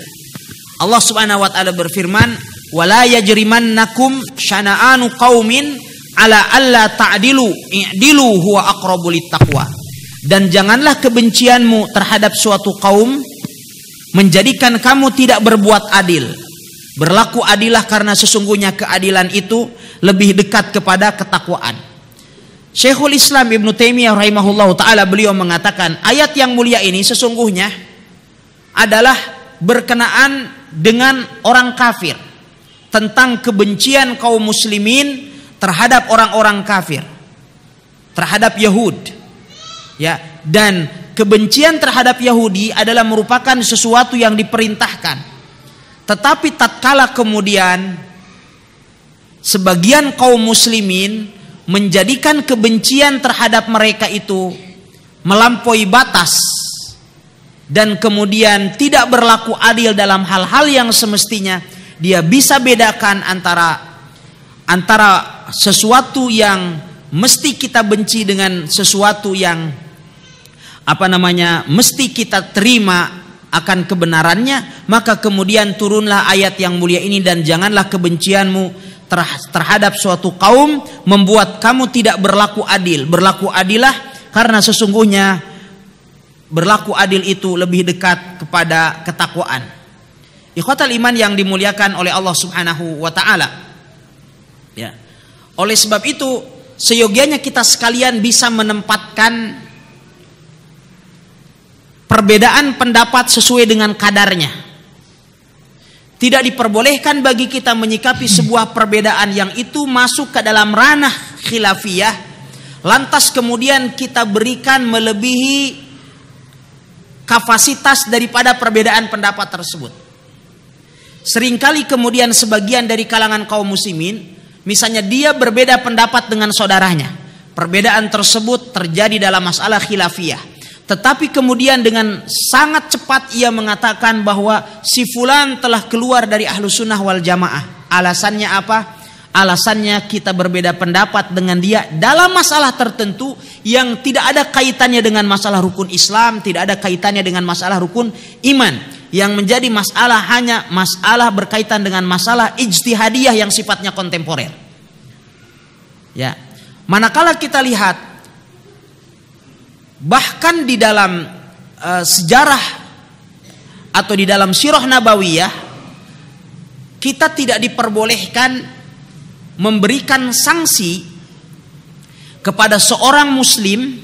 Allah Subhanahu wa taala berfirman wala yajrimannakum syana'anu qaumin ala alla ta'dilu i'dilu huwa aqrabu taqwa dan janganlah kebencianmu terhadap suatu kaum menjadikan kamu tidak berbuat adil Berlaku adilah karena sesungguhnya keadilan itu lebih dekat kepada ketakwaan. Syekhul Islam Ibn Taimiyah rahimahullah taala beliau mengatakan ayat yang mulia ini sesungguhnya adalah berkenaan dengan orang kafir tentang kebencian kaum muslimin terhadap orang-orang kafir terhadap Yahud ya dan kebencian terhadap Yahudi adalah merupakan sesuatu yang diperintahkan tetapi tatkala kemudian sebagian kaum muslimin menjadikan kebencian terhadap mereka itu melampaui batas dan kemudian tidak berlaku adil dalam hal-hal yang semestinya dia bisa bedakan antara antara sesuatu yang mesti kita benci dengan sesuatu yang apa namanya mesti kita terima akan kebenarannya maka kemudian turunlah ayat yang mulia ini dan janganlah kebencianmu terhadap suatu kaum membuat kamu tidak berlaku adil berlaku adillah karena sesungguhnya berlaku adil itu lebih dekat kepada ketakwaan ikhwatal iman yang dimuliakan oleh Allah Subhanahu wa taala ya oleh sebab itu seyogianya kita sekalian bisa menempatkan perbedaan pendapat sesuai dengan kadarnya. Tidak diperbolehkan bagi kita menyikapi sebuah perbedaan yang itu masuk ke dalam ranah khilafiyah, lantas kemudian kita berikan melebihi kapasitas daripada perbedaan pendapat tersebut. Seringkali kemudian sebagian dari kalangan kaum muslimin, misalnya dia berbeda pendapat dengan saudaranya. Perbedaan tersebut terjadi dalam masalah khilafiyah tetapi kemudian dengan sangat cepat ia mengatakan bahwa si fulan telah keluar dari ahlu sunnah wal jamaah. Alasannya apa? Alasannya kita berbeda pendapat dengan dia dalam masalah tertentu yang tidak ada kaitannya dengan masalah rukun Islam, tidak ada kaitannya dengan masalah rukun iman. Yang menjadi masalah hanya masalah berkaitan dengan masalah ijtihadiyah yang sifatnya kontemporer. Ya. Manakala kita lihat Bahkan di dalam e, sejarah atau di dalam sirah nabawiyah kita tidak diperbolehkan memberikan sanksi kepada seorang muslim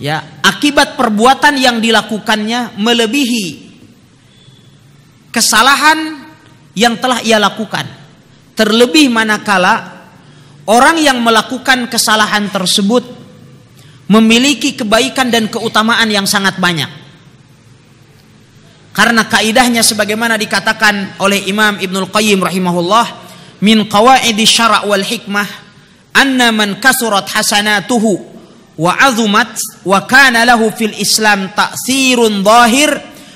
ya akibat perbuatan yang dilakukannya melebihi kesalahan yang telah ia lakukan terlebih manakala orang yang melakukan kesalahan tersebut memiliki kebaikan dan keutamaan yang sangat banyak. Karena kaidahnya sebagaimana dikatakan oleh Imam Ibnul Qayyim rahimahullah min qawaidi syara' wal hikmah anna man kasurat hasanatuhu wa azumat wa kana lahu fil Islam ta'thirun zahir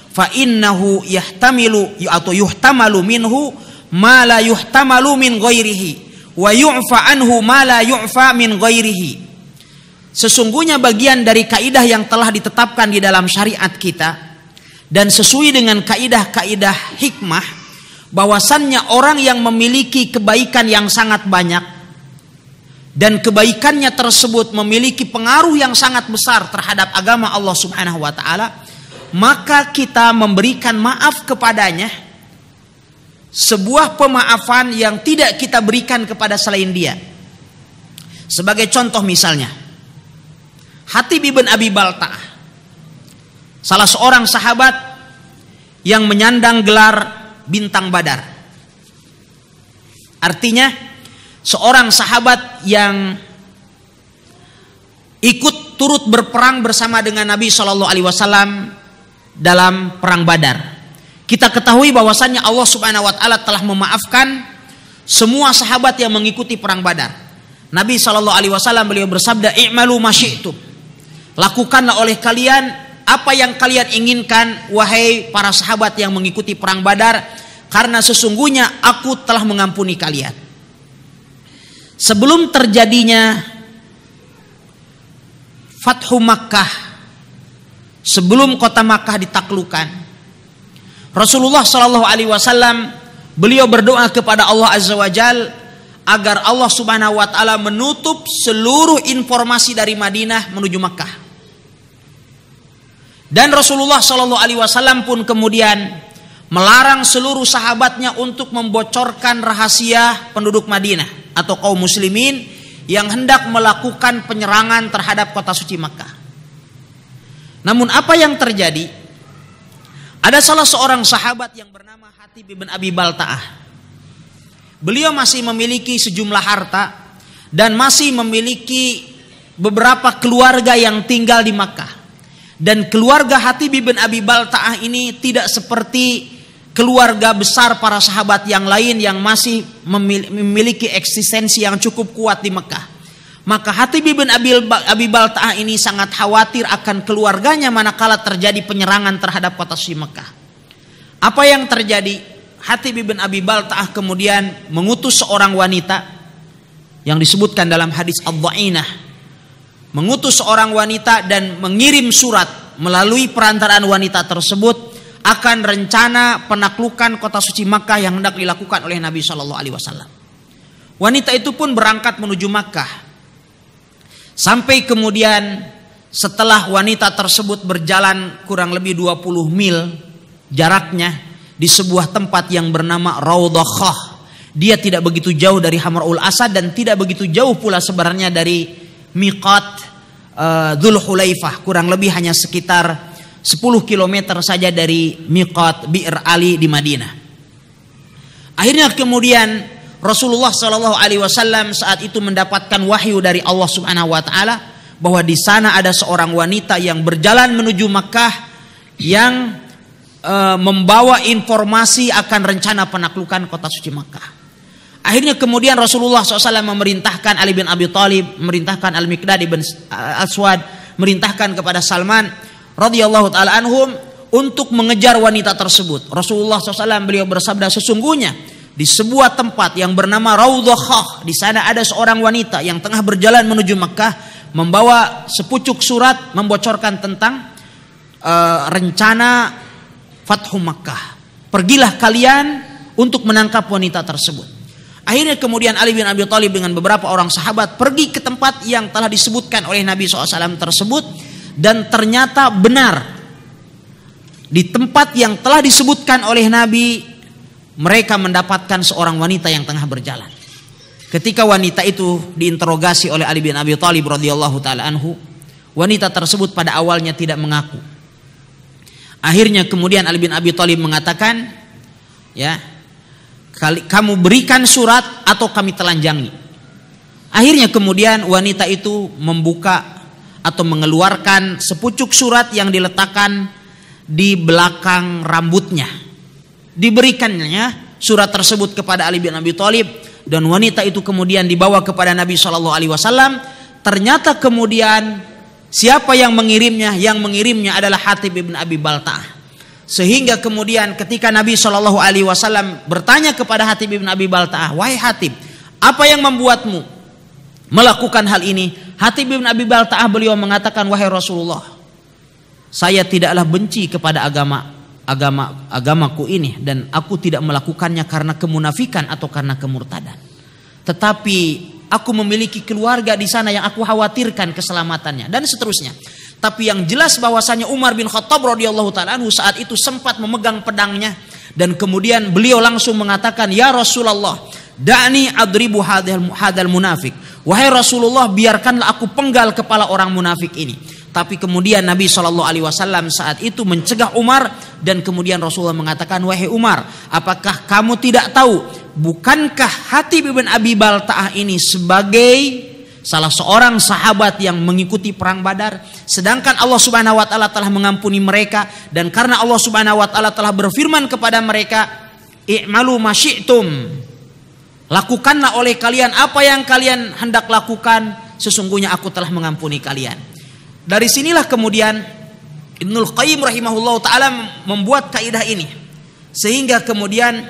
fa innahu yahtamilu atau yuhtamalu minhu ma la yuhtamalu min ghairihi wa yu'fa anhu ma la yu'fa min ghairihi Sesungguhnya bagian dari kaidah yang telah ditetapkan di dalam syariat kita dan sesuai dengan kaidah-kaidah hikmah bahwasannya orang yang memiliki kebaikan yang sangat banyak dan kebaikannya tersebut memiliki pengaruh yang sangat besar terhadap agama Allah Subhanahu wa taala maka kita memberikan maaf kepadanya sebuah pemaafan yang tidak kita berikan kepada selain dia sebagai contoh misalnya Hati ibn Abi Baltah, salah seorang sahabat yang menyandang gelar bintang badar artinya seorang sahabat yang ikut turut berperang bersama dengan Nabi Shallallahu Alaihi Wasallam dalam perang Badar. Kita ketahui bahwasannya Allah Subhanahu Wa Taala telah memaafkan semua sahabat yang mengikuti perang Badar. Nabi Shallallahu Alaihi Wasallam beliau bersabda, "I'malu masyi'tum." Lakukanlah oleh kalian apa yang kalian inginkan wahai para sahabat yang mengikuti perang Badar karena sesungguhnya aku telah mengampuni kalian. Sebelum terjadinya Fathu Makkah sebelum kota Makkah ditaklukan Rasulullah Shallallahu alaihi wasallam beliau berdoa kepada Allah Azza Wajal agar Allah Subhanahu wa taala menutup seluruh informasi dari Madinah menuju Makkah dan Rasulullah Shallallahu Alaihi Wasallam pun kemudian melarang seluruh sahabatnya untuk membocorkan rahasia penduduk Madinah atau kaum muslimin yang hendak melakukan penyerangan terhadap kota suci Makkah. Namun apa yang terjadi? Ada salah seorang sahabat yang bernama Hatib bin Abi Balta'ah. Beliau masih memiliki sejumlah harta dan masih memiliki beberapa keluarga yang tinggal di Makkah. Dan keluarga Hatib bin Abi Balta'ah ini tidak seperti keluarga besar para sahabat yang lain yang masih memiliki eksistensi yang cukup kuat di Mekah. Maka Hatib bin Abi Balta'ah ini sangat khawatir akan keluarganya manakala terjadi penyerangan terhadap kota si Mekah. Apa yang terjadi? Hatib bin Abi Balta'ah kemudian mengutus seorang wanita yang disebutkan dalam hadis Abu mengutus seorang wanita dan mengirim surat melalui perantaraan wanita tersebut akan rencana penaklukan kota suci Makkah yang hendak dilakukan oleh Nabi Shallallahu Alaihi Wasallam. Wanita itu pun berangkat menuju Makkah. Sampai kemudian setelah wanita tersebut berjalan kurang lebih 20 mil jaraknya di sebuah tempat yang bernama Raudhah. Dia tidak begitu jauh dari Hamrul Asad dan tidak begitu jauh pula sebenarnya dari miqat eh, Dhul Hulaifah kurang lebih hanya sekitar 10 km saja dari miqat Bi'r Ali di Madinah. Akhirnya kemudian Rasulullah Shallallahu Alaihi Wasallam saat itu mendapatkan wahyu dari Allah Subhanahu Wa Taala bahwa di sana ada seorang wanita yang berjalan menuju Makkah yang e, membawa informasi akan rencana penaklukan kota suci Makkah. Akhirnya kemudian Rasulullah SAW memerintahkan Ali bin Abi Thalib, memerintahkan Al Mikdad bin Aswad, merintahkan kepada Salman radhiyallahu taala anhum untuk mengejar wanita tersebut. Rasulullah SAW beliau bersabda sesungguhnya di sebuah tempat yang bernama Raudhah di sana ada seorang wanita yang tengah berjalan menuju Mekah membawa sepucuk surat membocorkan tentang uh, rencana Fathu Mekah. Pergilah kalian untuk menangkap wanita tersebut. Akhirnya kemudian Ali bin Abi Thalib dengan beberapa orang sahabat pergi ke tempat yang telah disebutkan oleh Nabi SAW tersebut dan ternyata benar di tempat yang telah disebutkan oleh Nabi mereka mendapatkan seorang wanita yang tengah berjalan. Ketika wanita itu diinterogasi oleh Ali bin Abi Thalib radhiyallahu taala anhu, wanita tersebut pada awalnya tidak mengaku. Akhirnya kemudian Ali bin Abi Thalib mengatakan, ya, kali kamu berikan surat atau kami telanjangi. Akhirnya kemudian wanita itu membuka atau mengeluarkan sepucuk surat yang diletakkan di belakang rambutnya. Diberikannya surat tersebut kepada Ali bin Abi Thalib dan wanita itu kemudian dibawa kepada Nabi Shallallahu Alaihi Wasallam. Ternyata kemudian siapa yang mengirimnya? Yang mengirimnya adalah Hatib bin Abi Baltah sehingga kemudian ketika Nabi Shallallahu Alaihi Wasallam bertanya kepada Hatib bin Abi Baltaah, wahai Hatib, apa yang membuatmu melakukan hal ini? Hatib bin Abi Baltaah beliau mengatakan, wahai Rasulullah, saya tidaklah benci kepada agama agama agamaku ini dan aku tidak melakukannya karena kemunafikan atau karena kemurtadan. Tetapi aku memiliki keluarga di sana yang aku khawatirkan keselamatannya dan seterusnya. Tapi yang jelas bahwasanya Umar bin Khattab radhiyallahu taala saat itu sempat memegang pedangnya dan kemudian beliau langsung mengatakan, "Ya Rasulullah, da'ni adribu hadal, hadal munafik." Wahai Rasulullah, biarkanlah aku penggal kepala orang munafik ini. Tapi kemudian Nabi Shallallahu Alaihi Wasallam saat itu mencegah Umar dan kemudian Rasulullah mengatakan, wahai Umar, apakah kamu tidak tahu? Bukankah hati bin Abi Baltaah ini sebagai salah seorang sahabat yang mengikuti perang Badar sedangkan Allah Subhanahu wa taala telah mengampuni mereka dan karena Allah Subhanahu wa taala telah berfirman kepada mereka i'malu masyi'tum lakukanlah oleh kalian apa yang kalian hendak lakukan sesungguhnya aku telah mengampuni kalian dari sinilah kemudian Ibnul Qayyim rahimahullah taala membuat kaidah ini sehingga kemudian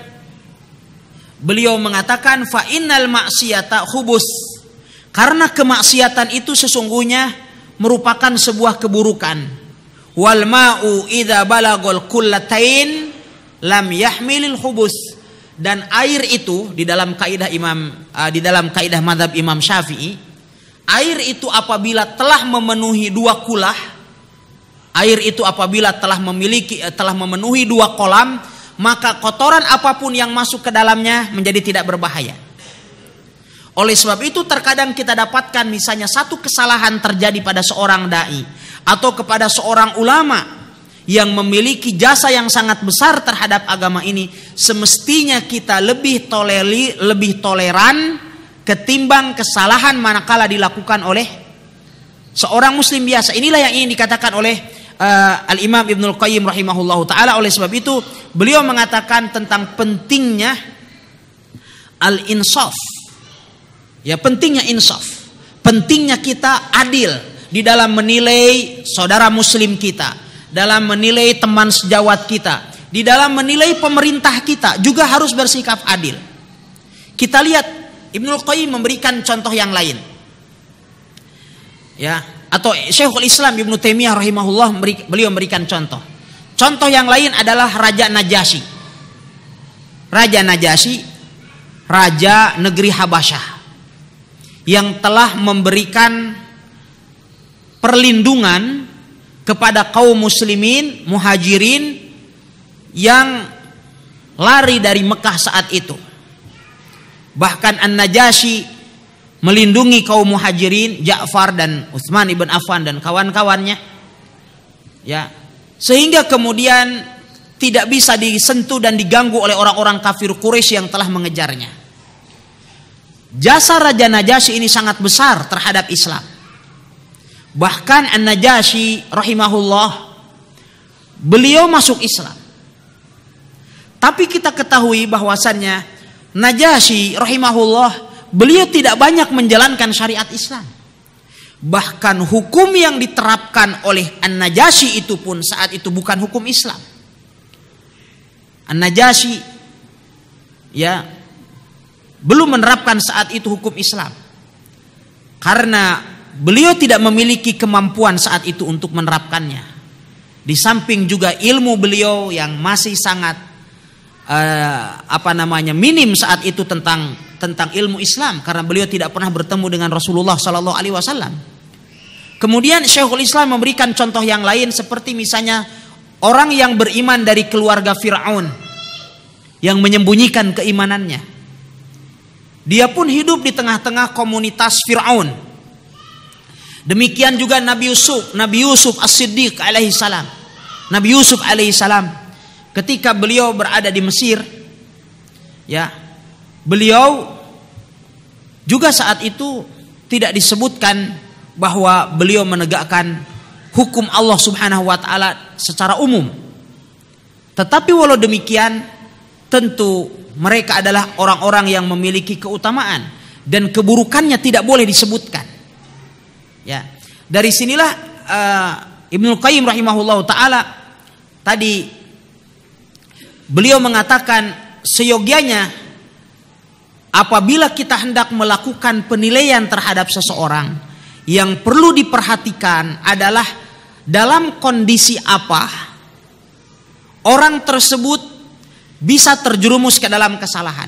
beliau mengatakan fa innal maksiyata hubus karena kemaksiatan itu sesungguhnya merupakan sebuah keburukan. Wal ma'u idza balagol kullatain lam yahmilil hubus. Dan air itu di dalam kaidah Imam uh, di dalam kaidah madhab Imam Syafi'i, air itu apabila telah memenuhi dua kulah, air itu apabila telah memiliki eh, telah memenuhi dua kolam, maka kotoran apapun yang masuk ke dalamnya menjadi tidak berbahaya. Oleh sebab itu terkadang kita dapatkan misalnya satu kesalahan terjadi pada seorang dai atau kepada seorang ulama yang memiliki jasa yang sangat besar terhadap agama ini, semestinya kita lebih toleri, lebih toleran ketimbang kesalahan manakala dilakukan oleh seorang muslim biasa. Inilah yang ingin dikatakan oleh uh, Al-Imam ibnul Qayyim rahimahullahu taala. Oleh sebab itu, beliau mengatakan tentang pentingnya al-insaf Ya pentingnya insaf. Pentingnya kita adil di dalam menilai saudara muslim kita, dalam menilai teman sejawat kita, di dalam menilai pemerintah kita juga harus bersikap adil. Kita lihat Ibnu Qayyim memberikan contoh yang lain. Ya, atau Syekhul Islam Ibnu Taimiyah rahimahullah beliau memberikan contoh. Contoh yang lain adalah Raja Najasyi. Raja Najasyi, raja negeri Habasyah yang telah memberikan perlindungan kepada kaum muslimin muhajirin yang lari dari Mekah saat itu. Bahkan An-Najasyi melindungi kaum muhajirin Ja'far dan Utsman ibn Affan dan kawan-kawannya. Ya. Sehingga kemudian tidak bisa disentuh dan diganggu oleh orang-orang kafir Quraisy yang telah mengejarnya. Jasa Raja Najasyi ini sangat besar terhadap Islam. Bahkan An-Najasyi rahimahullah beliau masuk Islam. Tapi kita ketahui bahwasannya Najasyi rahimahullah beliau tidak banyak menjalankan syariat Islam. Bahkan hukum yang diterapkan oleh An-Najasyi itu pun saat itu bukan hukum Islam. An-Najasyi ya belum menerapkan saat itu hukum Islam. Karena beliau tidak memiliki kemampuan saat itu untuk menerapkannya. Di samping juga ilmu beliau yang masih sangat eh, apa namanya minim saat itu tentang tentang ilmu Islam karena beliau tidak pernah bertemu dengan Rasulullah Shallallahu Alaihi Wasallam. Kemudian Syekhul Islam memberikan contoh yang lain seperti misalnya orang yang beriman dari keluarga Fir'aun yang menyembunyikan keimanannya. Dia pun hidup di tengah-tengah komunitas Fir'aun. Demikian juga Nabi Yusuf, Nabi Yusuf As-Siddiq alaihi salam. Nabi Yusuf alaihi salam ketika beliau berada di Mesir ya, beliau juga saat itu tidak disebutkan bahwa beliau menegakkan hukum Allah Subhanahu wa taala secara umum. Tetapi walau demikian tentu mereka adalah orang-orang yang memiliki keutamaan dan keburukannya tidak boleh disebutkan. Ya. Dari sinilah uh, eh, Ibnu Qayyim rahimahullah taala tadi beliau mengatakan seyogianya apabila kita hendak melakukan penilaian terhadap seseorang yang perlu diperhatikan adalah dalam kondisi apa orang tersebut bisa terjerumus ke dalam kesalahan.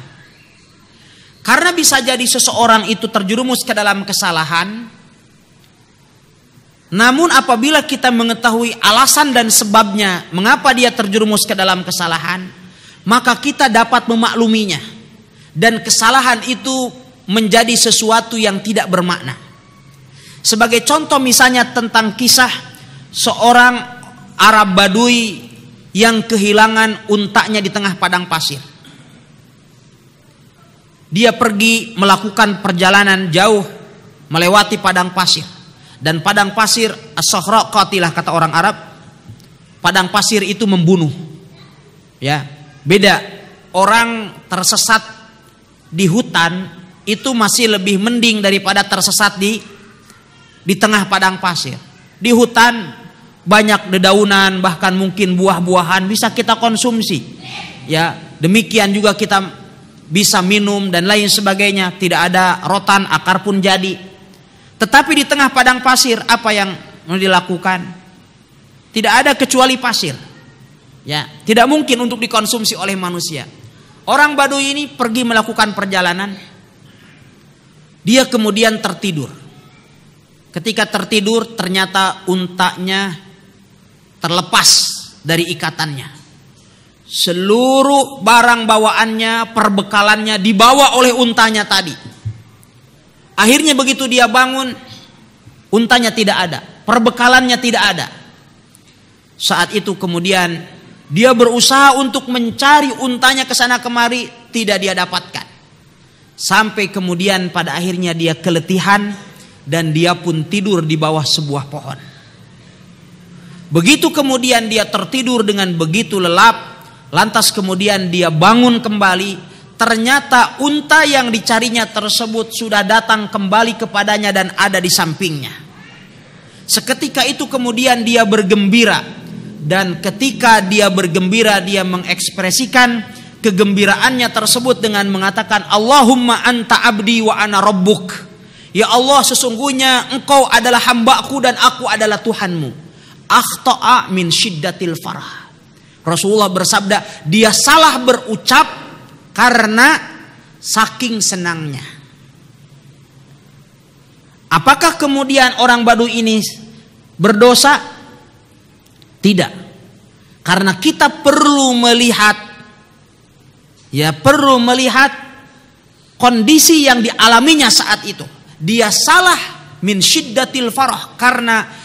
Karena bisa jadi seseorang itu terjerumus ke dalam kesalahan, namun apabila kita mengetahui alasan dan sebabnya mengapa dia terjerumus ke dalam kesalahan, maka kita dapat memakluminya. Dan kesalahan itu menjadi sesuatu yang tidak bermakna. Sebagai contoh misalnya tentang kisah seorang Arab Badui yang kehilangan untaknya di tengah padang pasir. Dia pergi melakukan perjalanan jauh melewati padang pasir. Dan padang pasir as-sahra qatilah kata orang Arab. Padang pasir itu membunuh. Ya, beda. Orang tersesat di hutan itu masih lebih mending daripada tersesat di di tengah padang pasir. Di hutan banyak dedaunan bahkan mungkin buah-buahan bisa kita konsumsi ya demikian juga kita bisa minum dan lain sebagainya tidak ada rotan akar pun jadi tetapi di tengah padang pasir apa yang mau dilakukan tidak ada kecuali pasir ya tidak mungkin untuk dikonsumsi oleh manusia orang Baduy ini pergi melakukan perjalanan dia kemudian tertidur ketika tertidur ternyata untaknya terlepas dari ikatannya. Seluruh barang bawaannya, perbekalannya dibawa oleh untanya tadi. Akhirnya begitu dia bangun, untanya tidak ada, perbekalannya tidak ada. Saat itu kemudian dia berusaha untuk mencari untanya ke sana kemari, tidak dia dapatkan. Sampai kemudian pada akhirnya dia keletihan dan dia pun tidur di bawah sebuah pohon. Begitu kemudian dia tertidur dengan begitu lelap, lantas kemudian dia bangun kembali. Ternyata unta yang dicarinya tersebut sudah datang kembali kepadanya dan ada di sampingnya. Seketika itu kemudian dia bergembira dan ketika dia bergembira dia mengekspresikan kegembiraannya tersebut dengan mengatakan Allahumma anta abdi wa ana rabbuk. Ya Allah sesungguhnya engkau adalah hambaku dan aku adalah Tuhanmu akhta'a min syiddatil farah. Rasulullah bersabda, dia salah berucap karena saking senangnya. Apakah kemudian orang Badu ini berdosa? Tidak. Karena kita perlu melihat ya perlu melihat kondisi yang dialaminya saat itu. Dia salah min syiddatil farah karena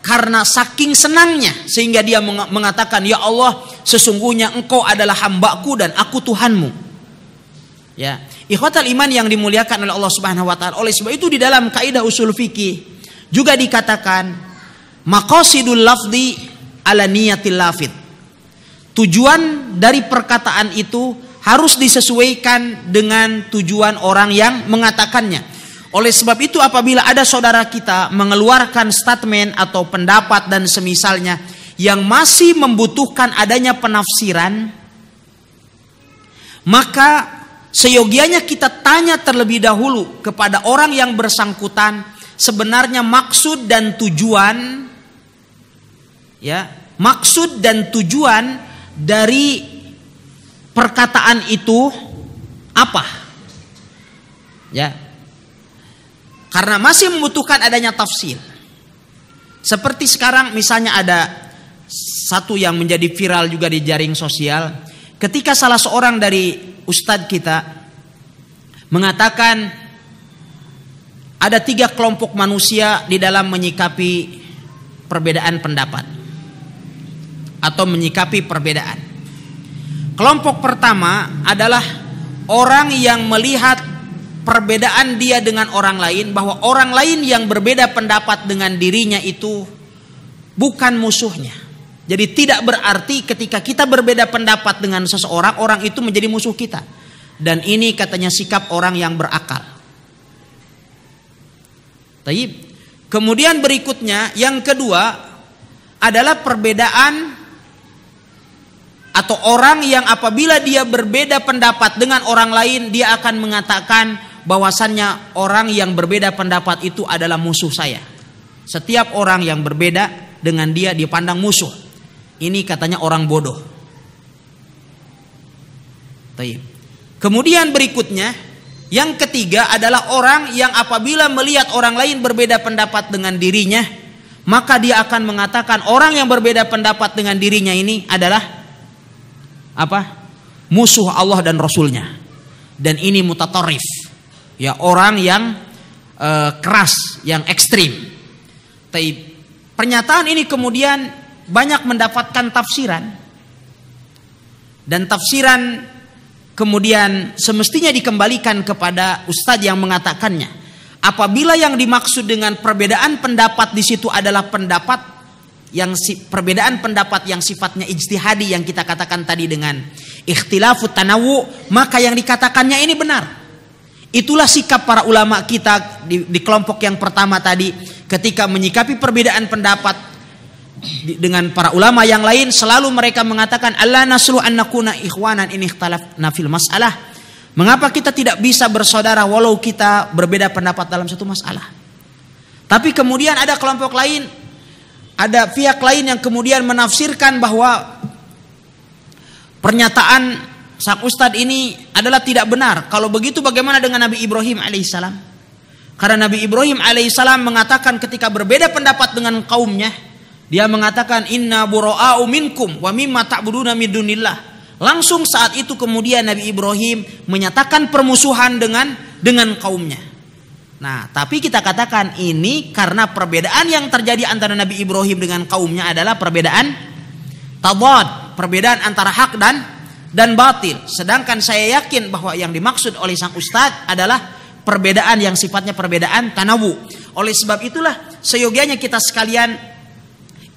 karena saking senangnya sehingga dia mengatakan ya Allah sesungguhnya engkau adalah hambaku dan aku Tuhanmu ya ikhwatal iman yang dimuliakan oleh Allah Subhanahu wa taala oleh sebab itu di dalam kaidah usul fikih juga dikatakan makosidul lafdi ala niyatil lafid tujuan dari perkataan itu harus disesuaikan dengan tujuan orang yang mengatakannya oleh sebab itu apabila ada saudara kita mengeluarkan statement atau pendapat dan semisalnya yang masih membutuhkan adanya penafsiran, maka seyogianya kita tanya terlebih dahulu kepada orang yang bersangkutan sebenarnya maksud dan tujuan ya, maksud dan tujuan dari perkataan itu apa? Ya, karena masih membutuhkan adanya tafsir. Seperti sekarang misalnya ada satu yang menjadi viral juga di jaring sosial. Ketika salah seorang dari ustadz kita mengatakan ada tiga kelompok manusia di dalam menyikapi perbedaan pendapat atau menyikapi perbedaan. Kelompok pertama adalah orang yang melihat perbedaan dia dengan orang lain bahwa orang lain yang berbeda pendapat dengan dirinya itu bukan musuhnya. Jadi tidak berarti ketika kita berbeda pendapat dengan seseorang orang itu menjadi musuh kita. Dan ini katanya sikap orang yang berakal. Taib. Kemudian berikutnya yang kedua adalah perbedaan atau orang yang apabila dia berbeda pendapat dengan orang lain dia akan mengatakan bahwasannya orang yang berbeda pendapat itu adalah musuh saya. Setiap orang yang berbeda dengan dia dipandang musuh. Ini katanya orang bodoh. Kemudian berikutnya yang ketiga adalah orang yang apabila melihat orang lain berbeda pendapat dengan dirinya, maka dia akan mengatakan orang yang berbeda pendapat dengan dirinya ini adalah apa? Musuh Allah dan Rasulnya. Dan ini mutatorif ya orang yang e, keras, yang ekstrim. Tapi pernyataan ini kemudian banyak mendapatkan tafsiran dan tafsiran kemudian semestinya dikembalikan kepada ustadz yang mengatakannya. Apabila yang dimaksud dengan perbedaan pendapat di situ adalah pendapat yang si, perbedaan pendapat yang sifatnya ijtihadi yang kita katakan tadi dengan ikhtilafu tanawu, maka yang dikatakannya ini benar. Itulah sikap para ulama kita di, di kelompok yang pertama tadi ketika menyikapi perbedaan pendapat di, dengan para ulama yang lain selalu mereka mengatakan Allah an annakuna ikhwanan ini ikhtalaf nafil masalah. Mengapa kita tidak bisa bersaudara walau kita berbeda pendapat dalam satu masalah? Tapi kemudian ada kelompok lain ada pihak lain yang kemudian menafsirkan bahwa pernyataan sang ustadz ini adalah tidak benar. Kalau begitu bagaimana dengan Nabi Ibrahim alaihissalam? Karena Nabi Ibrahim alaihissalam mengatakan ketika berbeda pendapat dengan kaumnya, dia mengatakan inna bura'au minkum wa mimma ta'buduna min dunillah. Langsung saat itu kemudian Nabi Ibrahim menyatakan permusuhan dengan dengan kaumnya. Nah, tapi kita katakan ini karena perbedaan yang terjadi antara Nabi Ibrahim dengan kaumnya adalah perbedaan tabad, perbedaan antara hak dan dan batil. Sedangkan saya yakin bahwa yang dimaksud oleh sang ustadz adalah perbedaan yang sifatnya perbedaan tanawu. Oleh sebab itulah seyogianya kita sekalian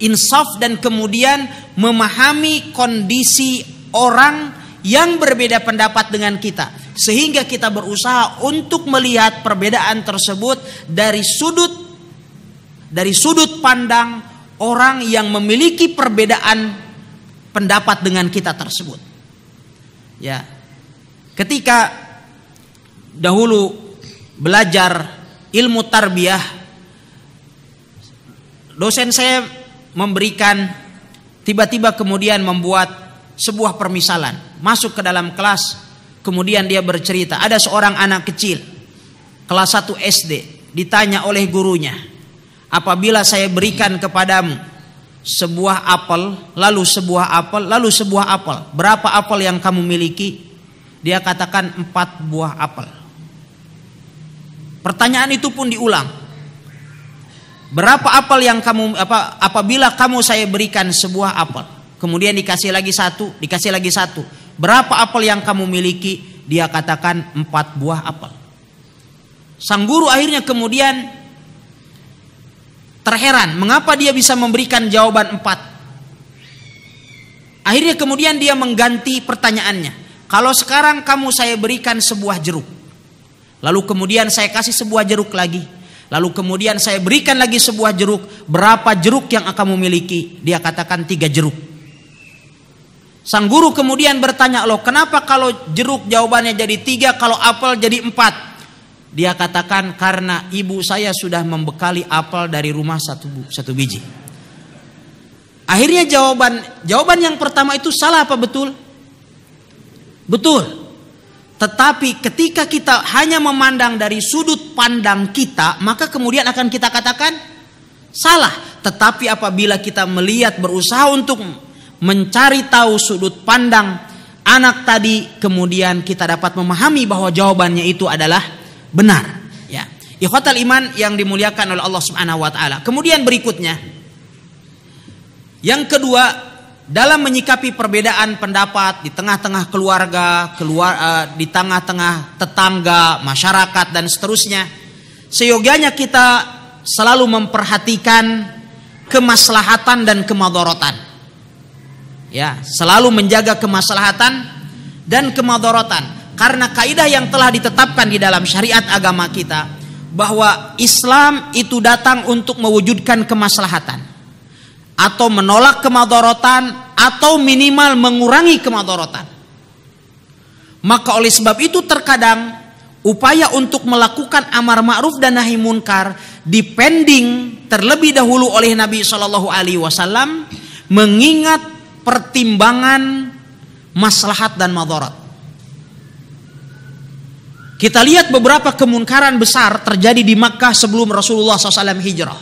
insaf dan kemudian memahami kondisi orang yang berbeda pendapat dengan kita sehingga kita berusaha untuk melihat perbedaan tersebut dari sudut dari sudut pandang orang yang memiliki perbedaan pendapat dengan kita tersebut ya ketika dahulu belajar ilmu tarbiyah dosen saya memberikan tiba-tiba kemudian membuat sebuah permisalan masuk ke dalam kelas kemudian dia bercerita ada seorang anak kecil kelas 1 SD ditanya oleh gurunya apabila saya berikan kepadamu sebuah apel, lalu sebuah apel, lalu sebuah apel. Berapa apel yang kamu miliki? Dia katakan empat buah apel. Pertanyaan itu pun diulang. Berapa apel yang kamu apa apabila kamu saya berikan sebuah apel, kemudian dikasih lagi satu, dikasih lagi satu. Berapa apel yang kamu miliki? Dia katakan empat buah apel. Sang guru akhirnya kemudian terheran mengapa dia bisa memberikan jawaban empat. Akhirnya kemudian dia mengganti pertanyaannya. Kalau sekarang kamu saya berikan sebuah jeruk. Lalu kemudian saya kasih sebuah jeruk lagi. Lalu kemudian saya berikan lagi sebuah jeruk. Berapa jeruk yang akan memiliki Dia katakan tiga jeruk. Sang guru kemudian bertanya, loh kenapa kalau jeruk jawabannya jadi tiga, kalau apel jadi empat? Dia katakan karena ibu saya sudah membekali apel dari rumah satu satu biji. Akhirnya jawaban jawaban yang pertama itu salah apa betul? Betul. Tetapi ketika kita hanya memandang dari sudut pandang kita, maka kemudian akan kita katakan salah. Tetapi apabila kita melihat berusaha untuk mencari tahu sudut pandang anak tadi, kemudian kita dapat memahami bahwa jawabannya itu adalah benar ya ikhwatal iman yang dimuliakan oleh Allah Subhanahu wa taala kemudian berikutnya yang kedua dalam menyikapi perbedaan pendapat di tengah-tengah keluarga keluar uh, di tengah-tengah tetangga masyarakat dan seterusnya seyogianya kita selalu memperhatikan kemaslahatan dan kemadorotan ya selalu menjaga kemaslahatan dan kemadorotan karena kaidah yang telah ditetapkan di dalam syariat agama kita bahwa Islam itu datang untuk mewujudkan kemaslahatan atau menolak kemadorotan atau minimal mengurangi kemadorotan. Maka oleh sebab itu terkadang upaya untuk melakukan amar ma'ruf dan nahi munkar dipending terlebih dahulu oleh Nabi Shallallahu Alaihi Wasallam mengingat pertimbangan maslahat dan madorot. Kita lihat beberapa kemunkaran besar terjadi di Makkah sebelum Rasulullah SAW hijrah.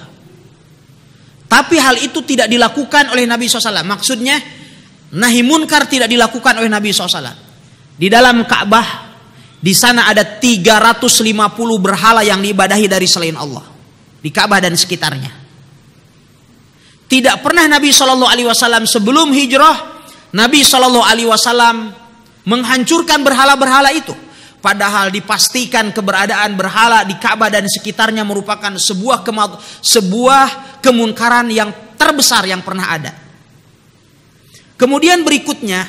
Tapi hal itu tidak dilakukan oleh Nabi SAW. Maksudnya, nahi munkar tidak dilakukan oleh Nabi SAW. Di dalam Ka'bah, di sana ada 350 berhala yang diibadahi dari selain Allah. Di Ka'bah dan sekitarnya. Tidak pernah Nabi Shallallahu Alaihi Wasallam sebelum hijrah Nabi Shallallahu Alaihi Wasallam menghancurkan berhala-berhala itu. Padahal dipastikan keberadaan berhala di Ka'bah dan sekitarnya merupakan sebuah kemal, sebuah kemunkaran yang terbesar yang pernah ada. Kemudian berikutnya,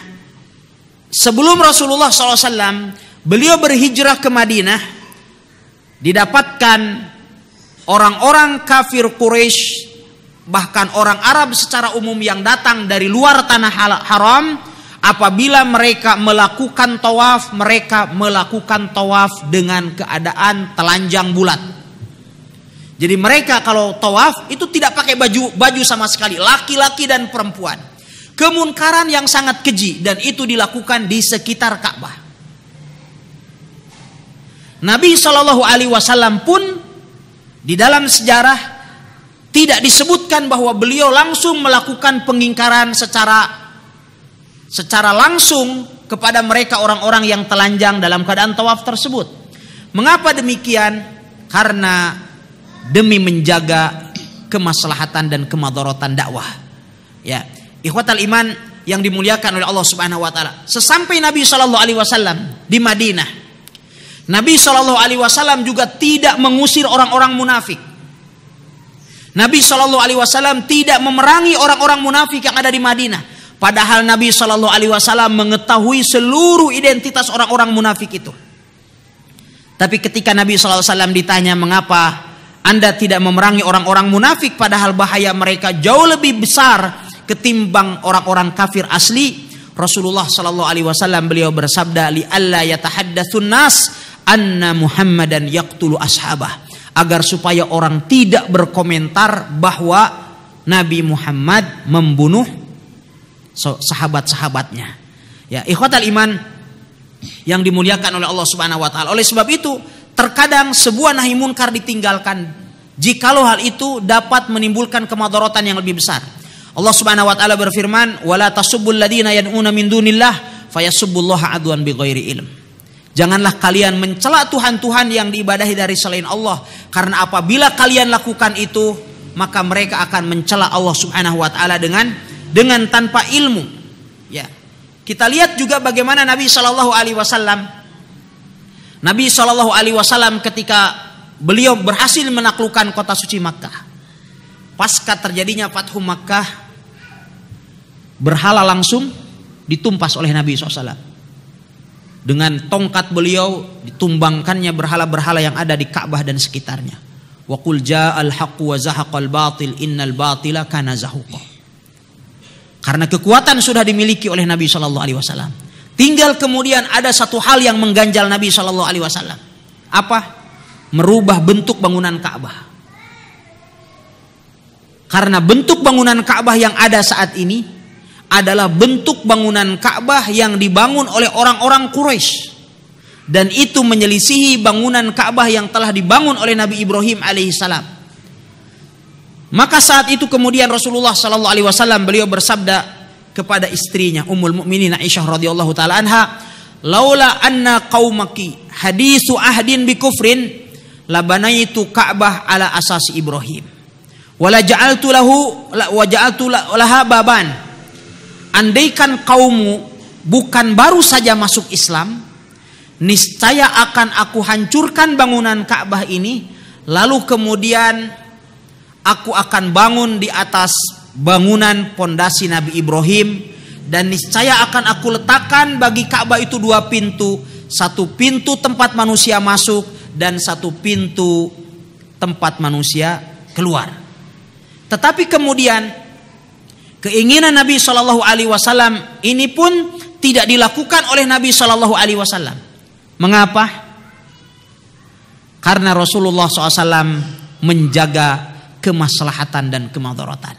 sebelum Rasulullah SAW, beliau berhijrah ke Madinah, didapatkan orang-orang kafir Quraisy bahkan orang Arab secara umum yang datang dari luar tanah haram Apabila mereka melakukan tawaf, mereka melakukan tawaf dengan keadaan telanjang bulat. Jadi mereka kalau tawaf itu tidak pakai baju baju sama sekali, laki-laki dan perempuan. Kemunkaran yang sangat keji dan itu dilakukan di sekitar Ka'bah. Nabi Shallallahu Alaihi Wasallam pun di dalam sejarah tidak disebutkan bahwa beliau langsung melakukan pengingkaran secara secara langsung kepada mereka orang-orang yang telanjang dalam keadaan tawaf tersebut. Mengapa demikian? Karena demi menjaga kemaslahatan dan kemadaratan dakwah. Ya, ikhwatal iman yang dimuliakan oleh Allah Subhanahu wa taala. Sesampai Nabi Shallallahu alaihi wasallam di Madinah, Nabi Shallallahu alaihi wasallam juga tidak mengusir orang-orang munafik. Nabi Shallallahu alaihi wasallam tidak memerangi orang-orang munafik yang ada di Madinah Padahal Nabi Shallallahu Alaihi Wasallam mengetahui seluruh identitas orang-orang munafik itu. Tapi ketika Nabi Shallallahu Alaihi Wasallam ditanya mengapa Anda tidak memerangi orang-orang munafik, padahal bahaya mereka jauh lebih besar ketimbang orang-orang kafir asli. Rasulullah Shallallahu Alaihi Wasallam beliau bersabda li Allah yatahaddatsun nas anna Muhammadan yaqtulu ashabah agar supaya orang tidak berkomentar bahwa Nabi Muhammad membunuh sahabat-sahabatnya. Ya, ikhwatal iman yang dimuliakan oleh Allah Subhanahu wa taala. Oleh sebab itu, terkadang sebuah nahi munkar ditinggalkan jikalau hal itu dapat menimbulkan kemadharatan yang lebih besar. Allah Subhanahu wa taala berfirman, "Wala tasubbul ladina yad'una min dunillah fayasubbullaha adwan bighairi ilm." Janganlah kalian mencela Tuhan-Tuhan yang diibadahi dari selain Allah karena apabila kalian lakukan itu maka mereka akan mencela Allah Subhanahu wa taala dengan dengan tanpa ilmu. Ya. Kita lihat juga bagaimana Nabi Shallallahu alaihi wasallam Nabi Shallallahu alaihi wasallam ketika beliau berhasil menaklukkan kota suci Makkah. Pasca terjadinya Fathu Makkah berhala langsung ditumpas oleh Nabi SAW. Dengan tongkat beliau ditumbangkannya berhala-berhala yang ada di Ka'bah dan sekitarnya. Wa qul ja'al haqqu wa zahaqal batil innal batila kana karena kekuatan sudah dimiliki oleh Nabi Shallallahu Alaihi Wasallam. Tinggal kemudian ada satu hal yang mengganjal Nabi Shallallahu Alaihi Wasallam. Apa? Merubah bentuk bangunan Ka'bah. Karena bentuk bangunan Ka'bah yang ada saat ini adalah bentuk bangunan Ka'bah yang dibangun oleh orang-orang Quraisy dan itu menyelisihi bangunan Ka'bah yang telah dibangun oleh Nabi Ibrahim alaihissalam. Maka saat itu kemudian Rasulullah Shallallahu Alaihi Wasallam beliau bersabda kepada istrinya Ummul Mukminin Aisyah radhiyallahu taala anha, "Laula anna qaumaki hadisu ahdin bi kufrin labanaitu Ka'bah ala asasi Ibrahim. Wala ja'altu lahu wa ja'altu laha baban." Andaikan kaummu bukan baru saja masuk Islam, niscaya akan aku hancurkan bangunan Ka'bah ini lalu kemudian aku akan bangun di atas bangunan pondasi Nabi Ibrahim dan niscaya akan aku letakkan bagi Ka'bah itu dua pintu, satu pintu tempat manusia masuk dan satu pintu tempat manusia keluar. Tetapi kemudian keinginan Nabi Shallallahu Alaihi Wasallam ini pun tidak dilakukan oleh Nabi Shallallahu Alaihi Wasallam. Mengapa? Karena Rasulullah SAW menjaga kemaslahatan dan kemadaratan.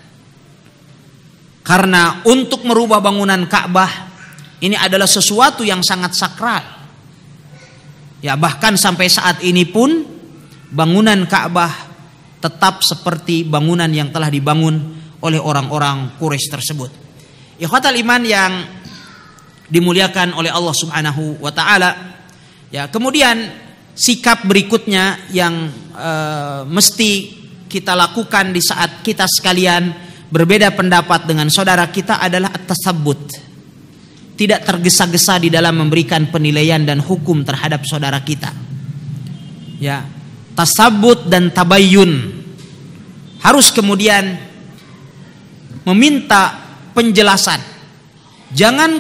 Karena untuk merubah bangunan Ka'bah ini adalah sesuatu yang sangat sakral. Ya, bahkan sampai saat ini pun bangunan Ka'bah tetap seperti bangunan yang telah dibangun oleh orang-orang Quraisy tersebut. Ikhwatal iman yang dimuliakan oleh Allah Subhanahu wa taala. Ya, kemudian sikap berikutnya yang e, mesti kita lakukan di saat kita sekalian berbeda pendapat dengan saudara kita adalah tersebut Tidak tergesa-gesa di dalam memberikan penilaian dan hukum terhadap saudara kita. Ya, tersebut dan tabayyun. Harus kemudian meminta penjelasan. Jangan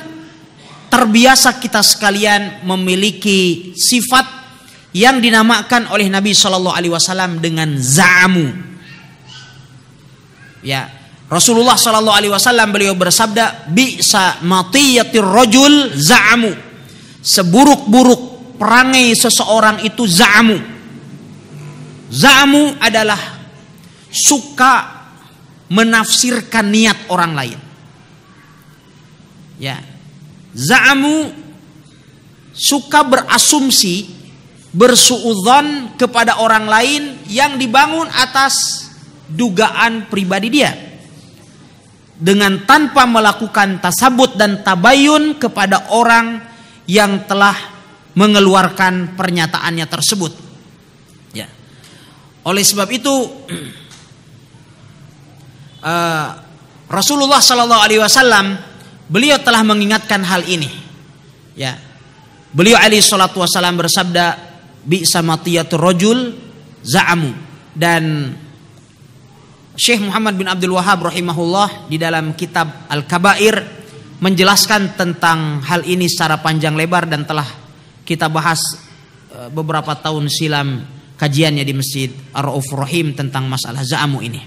terbiasa kita sekalian memiliki sifat yang dinamakan oleh Nabi Shallallahu Alaihi Wasallam dengan zamu, Ya, Rasulullah Shallallahu Alaihi Wasallam beliau bersabda, bisa matiyatir rojul zamu, Seburuk-buruk perangai seseorang itu zamu, zamu adalah suka menafsirkan niat orang lain. Ya, zamu suka berasumsi bersuudzon kepada orang lain yang dibangun atas dugaan pribadi dia dengan tanpa melakukan tasabut dan tabayun kepada orang yang telah mengeluarkan pernyataannya tersebut. Ya. Oleh sebab itu uh, [CLEARS THROAT] Rasulullah Shallallahu Alaihi Wasallam beliau telah mengingatkan hal ini. Ya, beliau Ali Shallallahu Wasallam bersabda bi'sa matiyatur rajul za'amu dan Syekh Muhammad bin Abdul Wahab rahimahullah di dalam kitab Al-Kabair menjelaskan tentang hal ini secara panjang lebar dan telah kita bahas e, beberapa tahun silam kajiannya di Masjid Ar-Rauf Rahim tentang masalah za'amu ini.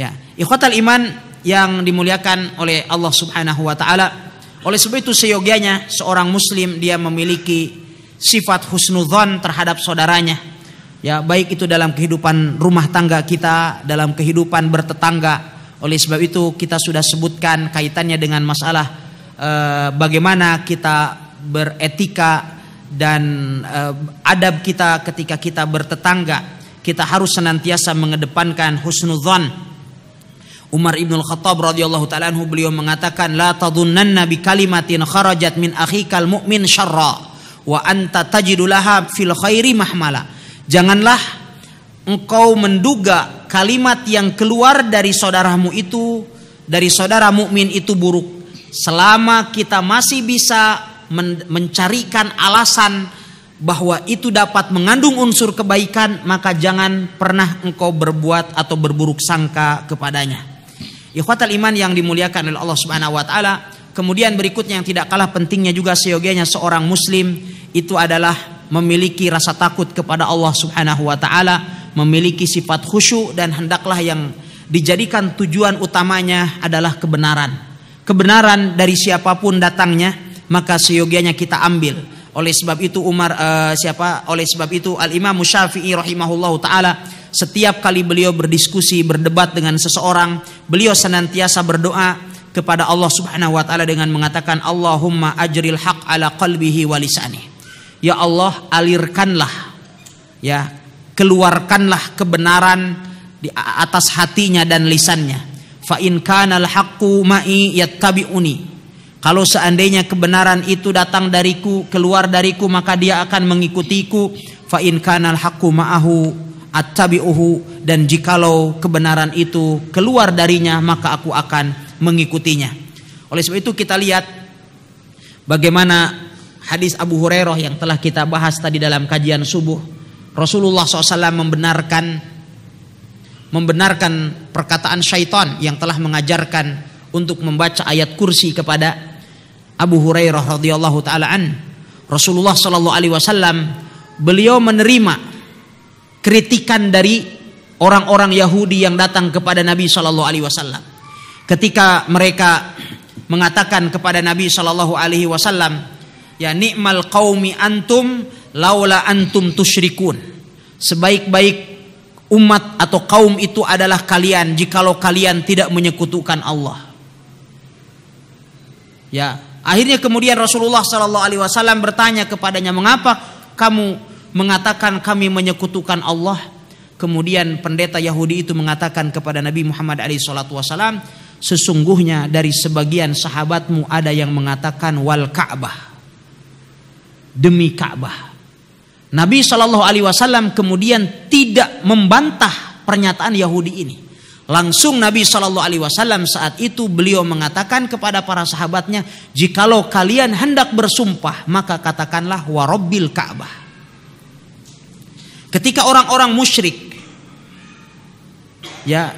Ya, ikhwatal iman yang dimuliakan oleh Allah Subhanahu wa taala. Oleh sebab itu seyogianya seorang muslim dia memiliki sifat husnudzon terhadap saudaranya. Ya, baik itu dalam kehidupan rumah tangga kita, dalam kehidupan bertetangga. Oleh sebab itu kita sudah sebutkan kaitannya dengan masalah e, bagaimana kita beretika dan e, adab kita ketika kita bertetangga. Kita harus senantiasa mengedepankan husnudzon. Umar ibn Khattab radhiyallahu taala beliau mengatakan la tadhunanna bi kalimatin kharajat min akhikal mu'min syarra wa anta tajidulaha fil khairi mahmala. Janganlah engkau menduga kalimat yang keluar dari saudaramu itu dari saudara mukmin itu buruk selama kita masih bisa men mencarikan alasan bahwa itu dapat mengandung unsur kebaikan maka jangan pernah engkau berbuat atau berburuk sangka kepadanya. Ikhwatal iman yang dimuliakan oleh Allah Subhanahu wa taala, Kemudian berikutnya yang tidak kalah pentingnya juga seyogianya seorang muslim itu adalah memiliki rasa takut kepada Allah Subhanahu wa taala, memiliki sifat khusyuk dan hendaklah yang dijadikan tujuan utamanya adalah kebenaran. Kebenaran dari siapapun datangnya, maka seyogianya kita ambil. Oleh sebab itu Umar uh, siapa? Oleh sebab itu Al Imam Syafi'i rahimahullahu taala setiap kali beliau berdiskusi, berdebat dengan seseorang, beliau senantiasa berdoa kepada Allah Subhanahu wa taala dengan mengatakan Allahumma ajril haq ala qalbihi wa Ya Allah, alirkanlah ya, keluarkanlah kebenaran di atas hatinya dan lisannya. Fa in kana al-haqqu ma'i yattabi'uni. Kalau seandainya kebenaran itu datang dariku, keluar dariku, maka dia akan mengikutiku. Fa in kana al-haqqu ma'ahu attabi'uhu dan jikalau kebenaran itu keluar darinya maka aku akan mengikutinya. Oleh sebab itu kita lihat bagaimana hadis Abu Hurairah yang telah kita bahas tadi dalam kajian subuh. Rasulullah SAW membenarkan membenarkan perkataan syaitan yang telah mengajarkan untuk membaca ayat kursi kepada Abu Hurairah radhiyallahu taalaan Rasulullah shallallahu alaihi wasallam beliau menerima kritikan dari orang-orang Yahudi yang datang kepada Nabi shallallahu alaihi wasallam ketika mereka mengatakan kepada Nabi Shallallahu Alaihi Wasallam, ya nikmal kaumi antum laula antum tusyrikun. Sebaik-baik umat atau kaum itu adalah kalian jikalau kalian tidak menyekutukan Allah. Ya, akhirnya kemudian Rasulullah Shallallahu Alaihi Wasallam bertanya kepadanya, mengapa kamu mengatakan kami menyekutukan Allah? Kemudian pendeta Yahudi itu mengatakan kepada Nabi Muhammad alaihi wasallam, sesungguhnya dari sebagian sahabatmu ada yang mengatakan wal Ka'bah demi Ka'bah Nabi Shallallahu Alaihi Wasallam kemudian tidak membantah pernyataan Yahudi ini Langsung Nabi Shallallahu Alaihi Wasallam saat itu beliau mengatakan kepada para sahabatnya, jikalau kalian hendak bersumpah maka katakanlah warobil Ka'bah. Ketika orang-orang musyrik, ya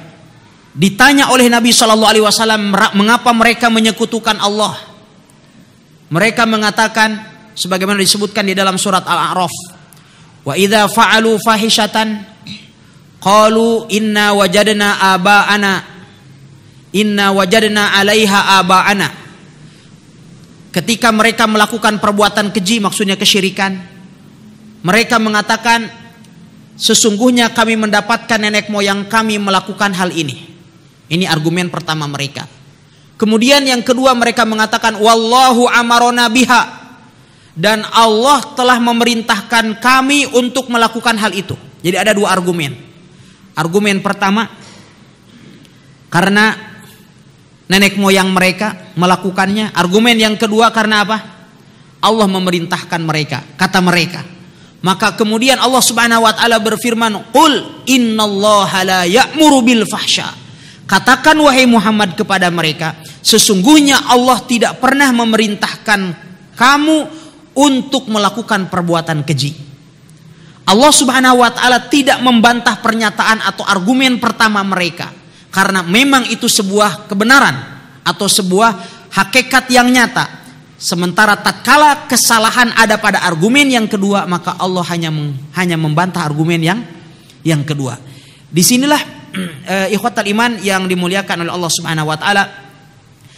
Ditanya oleh Nabi Shallallahu Alaihi Wasallam mengapa mereka menyekutukan Allah. Mereka mengatakan sebagaimana disebutkan di dalam surat Al-A'raf. Wa idza fa'alu fahishatan qalu inna wajadna aba'ana inna wajadna 'alaiha aba'ana. Ketika mereka melakukan perbuatan keji maksudnya kesyirikan, mereka mengatakan sesungguhnya kami mendapatkan nenek moyang kami melakukan hal ini. Ini argumen pertama mereka. Kemudian yang kedua mereka mengatakan wallahu amarona biha dan Allah telah memerintahkan kami untuk melakukan hal itu. Jadi ada dua argumen. Argumen pertama karena nenek moyang mereka melakukannya. Argumen yang kedua karena apa? Allah memerintahkan mereka, kata mereka. Maka kemudian Allah Subhanahu wa taala berfirman, "Qul innallaha la ya'muru bil fahsya." Katakan wahai Muhammad kepada mereka, sesungguhnya Allah tidak pernah memerintahkan kamu untuk melakukan perbuatan keji. Allah Subhanahu wa taala tidak membantah pernyataan atau argumen pertama mereka karena memang itu sebuah kebenaran atau sebuah hakikat yang nyata. Sementara tak tatkala kesalahan ada pada argumen yang kedua, maka Allah hanya hanya membantah argumen yang yang kedua. Disinilah [CLEARS THROAT] eh, ikhwatal iman yang dimuliakan oleh Allah Subhanahu wa taala.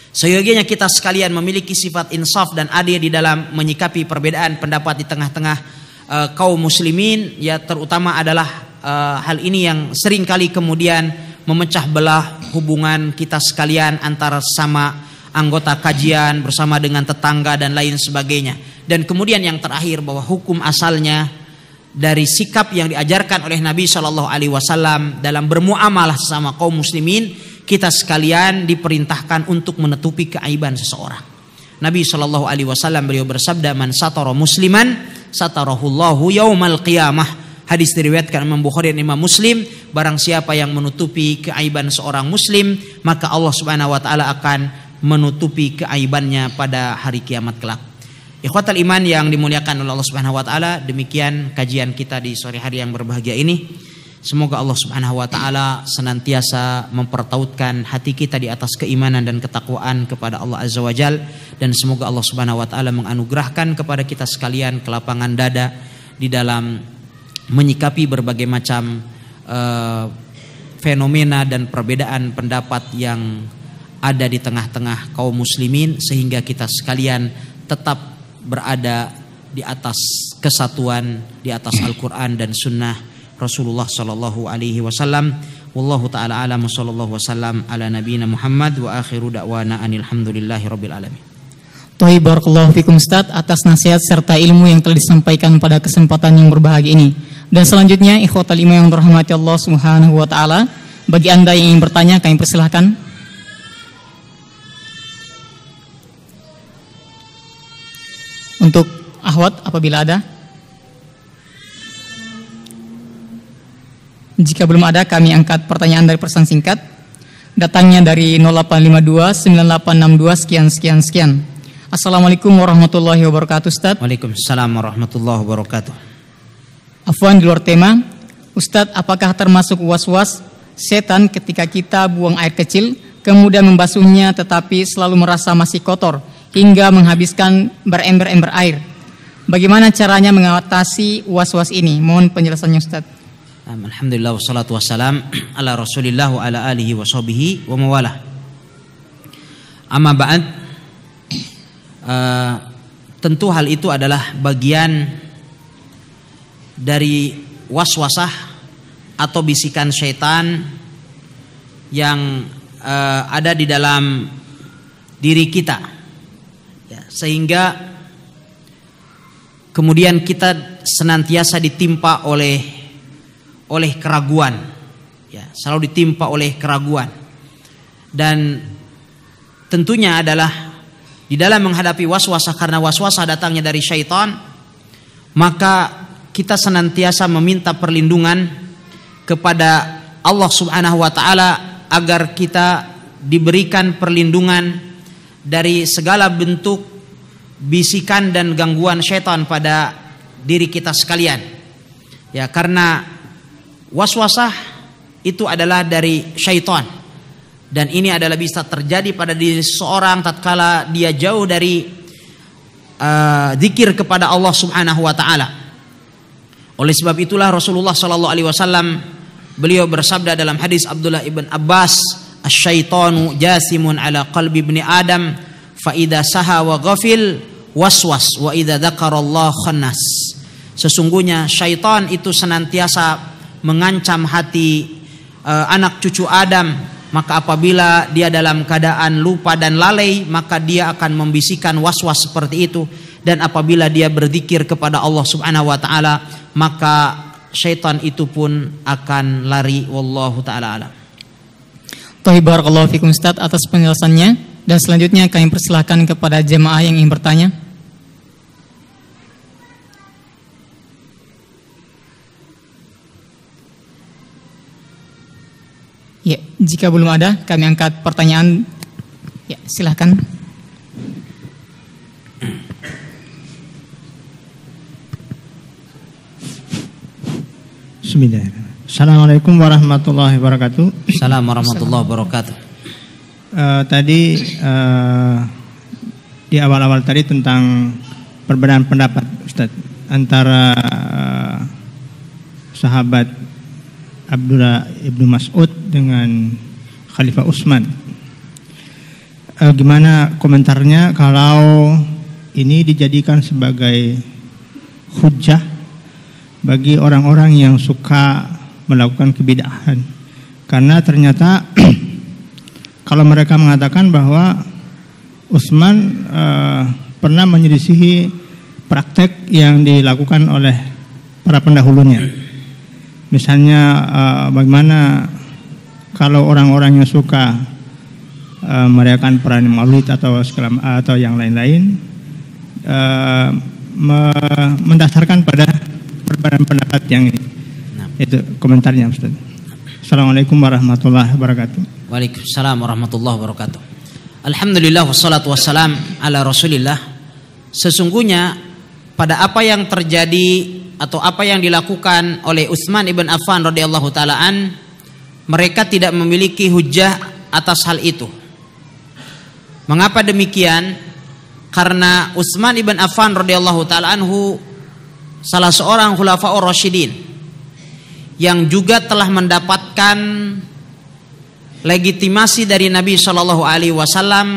Seyogianya kita sekalian memiliki sifat insaf dan adil di dalam menyikapi perbedaan pendapat di tengah-tengah eh, kaum muslimin ya terutama adalah eh, hal ini yang sering kali kemudian memecah belah hubungan kita sekalian antara sama anggota kajian bersama dengan tetangga dan lain sebagainya. Dan kemudian yang terakhir bahwa hukum asalnya dari sikap yang diajarkan oleh Nabi Shallallahu Alaihi Wasallam dalam bermuamalah sesama kaum muslimin kita sekalian diperintahkan untuk menutupi keaiban seseorang. Nabi Shallallahu Alaihi Wasallam beliau bersabda man satoro musliman satarahullahu yaumal qiyamah Hadis diriwayatkan Imam Bukhari dan Imam Muslim, barang siapa yang menutupi keaiban seorang muslim, maka Allah Subhanahu wa taala akan menutupi keaibannya pada hari kiamat kelak. Ikhwatal iman yang dimuliakan oleh Allah Subhanahu wa taala, demikian kajian kita di sore hari yang berbahagia ini. Semoga Allah Subhanahu wa taala senantiasa mempertautkan hati kita di atas keimanan dan ketakwaan kepada Allah Azza wa Jal dan semoga Allah Subhanahu wa taala menganugerahkan kepada kita sekalian kelapangan dada di dalam menyikapi berbagai macam uh, fenomena dan perbedaan pendapat yang ada di tengah-tengah kaum muslimin sehingga kita sekalian tetap berada di atas kesatuan di atas Al-Qur'an dan sunnah Rasulullah sallallahu alaihi wasallam wallahu taala alam sallallahu wasallam ala nabiyina Muhammad wa akhiru da'wana anil hamdulillahi rabbil alamin Tohi barakallahu fikum Ustaz atas nasihat serta ilmu yang telah disampaikan pada kesempatan yang berbahagia ini. Dan selanjutnya ikhwatal iman yang dirahmati Allah Subhanahu wa taala, bagi Anda yang ingin bertanya kami persilahkan. untuk ahwat apabila ada? Jika belum ada, kami angkat pertanyaan dari pesan singkat. Datangnya dari 0852 9862 sekian sekian sekian. Assalamualaikum warahmatullahi wabarakatuh Ustaz. Waalaikumsalam warahmatullahi wabarakatuh. Afwan di luar tema, Ustadz apakah termasuk was-was setan ketika kita buang air kecil kemudian membasuhnya tetapi selalu merasa masih kotor hingga menghabiskan berember-ember air. Bagaimana caranya mengatasi was-was ini? Mohon penjelasannya Ustaz. Alhamdulillah wassalatu wassalam [CLEARS THROAT] ala Rasulillah wa ala alihi wa sahbihi wa mawalah. Amma ba'd uh, [CLEARS THROAT] tentu hal itu adalah bagian dari waswasah atau bisikan syaitan yang uh, ada di dalam diri kita sehingga kemudian kita senantiasa ditimpa oleh oleh keraguan ya selalu ditimpa oleh keraguan dan tentunya adalah di dalam menghadapi waswasah karena waswasah datangnya dari syaitan maka kita senantiasa meminta perlindungan kepada Allah Subhanahu wa taala agar kita diberikan perlindungan dari segala bentuk bisikan dan gangguan setan pada diri kita sekalian. Ya, karena waswasah itu adalah dari syaitan. Dan ini adalah bisa terjadi pada diri seorang tatkala dia jauh dari uh, zikir kepada Allah Subhanahu wa taala. Oleh sebab itulah Rasulullah sallallahu alaihi wasallam beliau bersabda dalam hadis Abdullah ibn Abbas, "Asyaitanu jasimun ala qalbi ibni Adam." faida saha wa ghafil waswas wa idza Allah khannas sesungguhnya syaitan itu senantiasa mengancam hati uh, anak cucu Adam maka apabila dia dalam keadaan lupa dan lalai maka dia akan membisikkan was-was seperti itu dan apabila dia berzikir kepada Allah Subhanahu wa taala maka syaitan itu pun akan lari wallahu taala alam. Allah fikum Ustaz atas penjelasannya. Dan selanjutnya kami persilahkan kepada jemaah yang ingin bertanya. Ya, jika belum ada, kami angkat pertanyaan. Ya, silahkan. Bismillahirrahmanirrahim. Assalamualaikum warahmatullahi wabarakatuh. Assalamualaikum warahmatullahi wabarakatuh uh, tadi uh, di awal-awal tadi tentang perbedaan pendapat Ustaz antara uh, sahabat Abdullah ibnu Mas'ud dengan Khalifah Utsman. Uh, gimana komentarnya kalau ini dijadikan sebagai hujah bagi orang-orang yang suka melakukan kebidahan? Karena ternyata [CLEARS THROAT] kalau mereka mengatakan bahwa Usman e, pernah menyelisihi praktek yang dilakukan oleh para pendahulunya. Misalnya e, bagaimana kalau orang-orang yang suka e, merayakan peran maulid atau atau yang lain-lain e, me mendasarkan pada perbedaan pendapat yang ini. Nah. Itu komentarnya Ustaz. Assalamualaikum warahmatullahi wabarakatuh. Waalaikumsalam warahmatullahi wabarakatuh. Alhamdulillah wassalatu wassalam ala Rasulillah. Sesungguhnya pada apa yang terjadi atau apa yang dilakukan oleh Utsman ibn Affan radhiyallahu taalaan mereka tidak memiliki hujah atas hal itu. Mengapa demikian? Karena Utsman ibn Affan radhiyallahu taalaanhu salah seorang khulafaur rasyidin yang juga telah mendapatkan legitimasi dari Nabi Shallallahu Alaihi Wasallam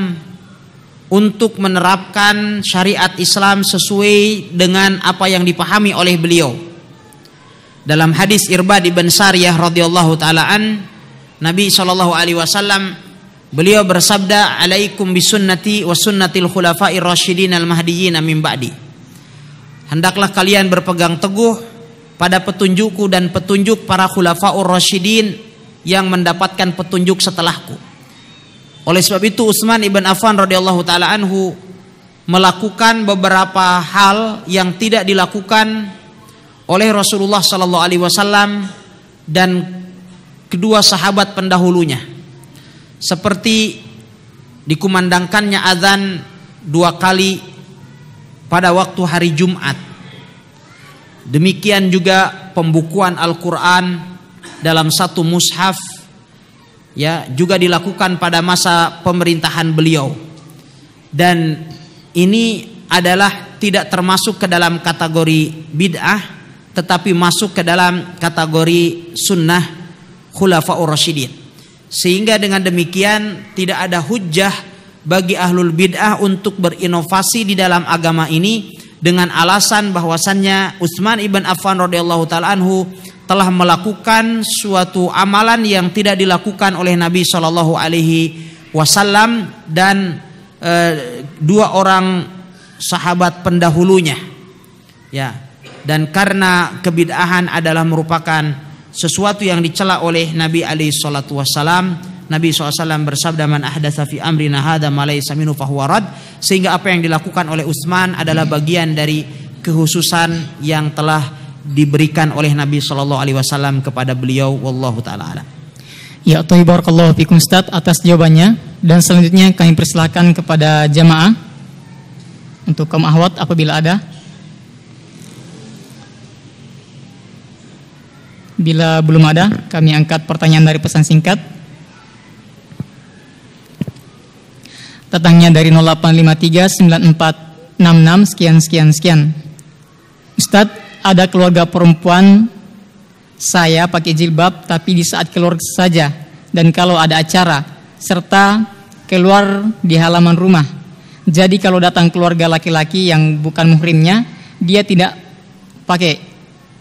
untuk menerapkan syariat Islam sesuai dengan apa yang dipahami oleh beliau. Dalam hadis irba di Sariyah radhiyallahu taalaan, Nabi Shallallahu Alaihi Wasallam beliau bersabda, "Alaikum bisunnati wasunnatil khulafai rasyidin al mahdiyyin amim ba'di." Hendaklah kalian berpegang teguh pada petunjukku dan petunjuk para khulafaur rasyidin yang mendapatkan petunjuk setelahku. Oleh sebab itu Utsman ibn Affan radhiyallahu taala anhu melakukan beberapa hal yang tidak dilakukan oleh Rasulullah sallallahu alaihi wasallam dan kedua sahabat pendahulunya. Seperti dikumandangkannya azan dua kali pada waktu hari Jumat. Demikian juga pembukuan Al-Qur'an dalam satu mushaf ya juga dilakukan pada masa pemerintahan beliau dan ini adalah tidak termasuk ke dalam kategori bid'ah tetapi masuk ke dalam kategori sunnah khulafaur rasyidin sehingga dengan demikian tidak ada hujah bagi ahlul bid'ah untuk berinovasi di dalam agama ini dengan alasan bahwasannya Utsman ibn Affan radhiyallahu taala anhu telah melakukan suatu amalan yang tidak dilakukan oleh Nabi Shallallahu Alaihi Wasallam dan e, dua orang sahabat pendahulunya, ya. Dan karena kebid'ahan adalah merupakan sesuatu yang dicela oleh Nabi Ali Shallallahu Wasallam. Nabi SAW bersabda man ahdatsa fi amrina hadza ma laysa minhu sehingga apa yang dilakukan oleh Utsman adalah bagian dari kehususan yang telah diberikan oleh Nabi Shallallahu Alaihi Wasallam kepada beliau wallahu taala alam. Ya Tuhi Barakallahu Fikum Ustaz atas jawabannya dan selanjutnya kami persilahkan kepada jamaah untuk kaum ahwat apabila ada. Bila belum ada, kami angkat pertanyaan dari pesan singkat. Datangnya dari 0853 9466 sekian sekian sekian. Ustadz, ada keluarga perempuan saya pakai jilbab tapi di saat keluar saja dan kalau ada acara serta keluar di halaman rumah. Jadi kalau datang keluarga laki-laki yang bukan muhrimnya, dia tidak pakai.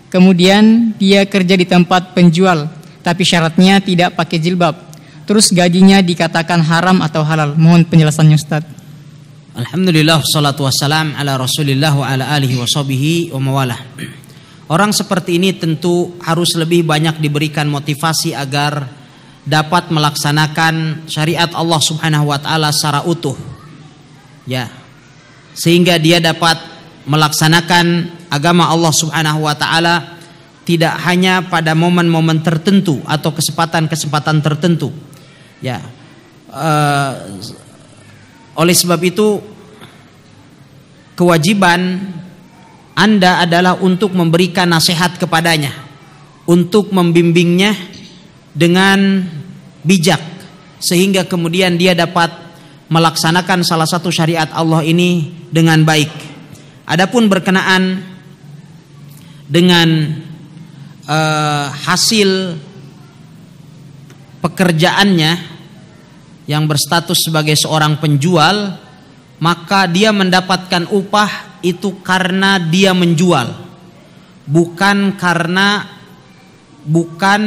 Kemudian dia kerja di tempat penjual, tapi syaratnya tidak pakai jilbab. Terus gajinya dikatakan haram atau halal. Mohon penjelasannya Ustadz. Alhamdulillah salatu wassalam ala rasulillah wa ala alihi wa sahbihi wa mawalah Orang seperti ini tentu harus lebih banyak diberikan motivasi agar dapat melaksanakan syariat Allah Subhanahu wa taala secara utuh. Ya. Sehingga dia dapat melaksanakan agama Allah Subhanahu wa taala tidak hanya pada momen-momen tertentu atau kesempatan-kesempatan tertentu. Ya. Uh, oleh sebab itu kewajiban Anda adalah untuk memberikan nasihat kepadanya, untuk membimbingnya dengan bijak sehingga kemudian dia dapat melaksanakan salah satu syariat Allah ini dengan baik. Adapun berkenaan dengan uh, hasil pekerjaannya yang berstatus sebagai seorang penjual, maka dia mendapatkan upah itu karena dia menjual, bukan karena bukan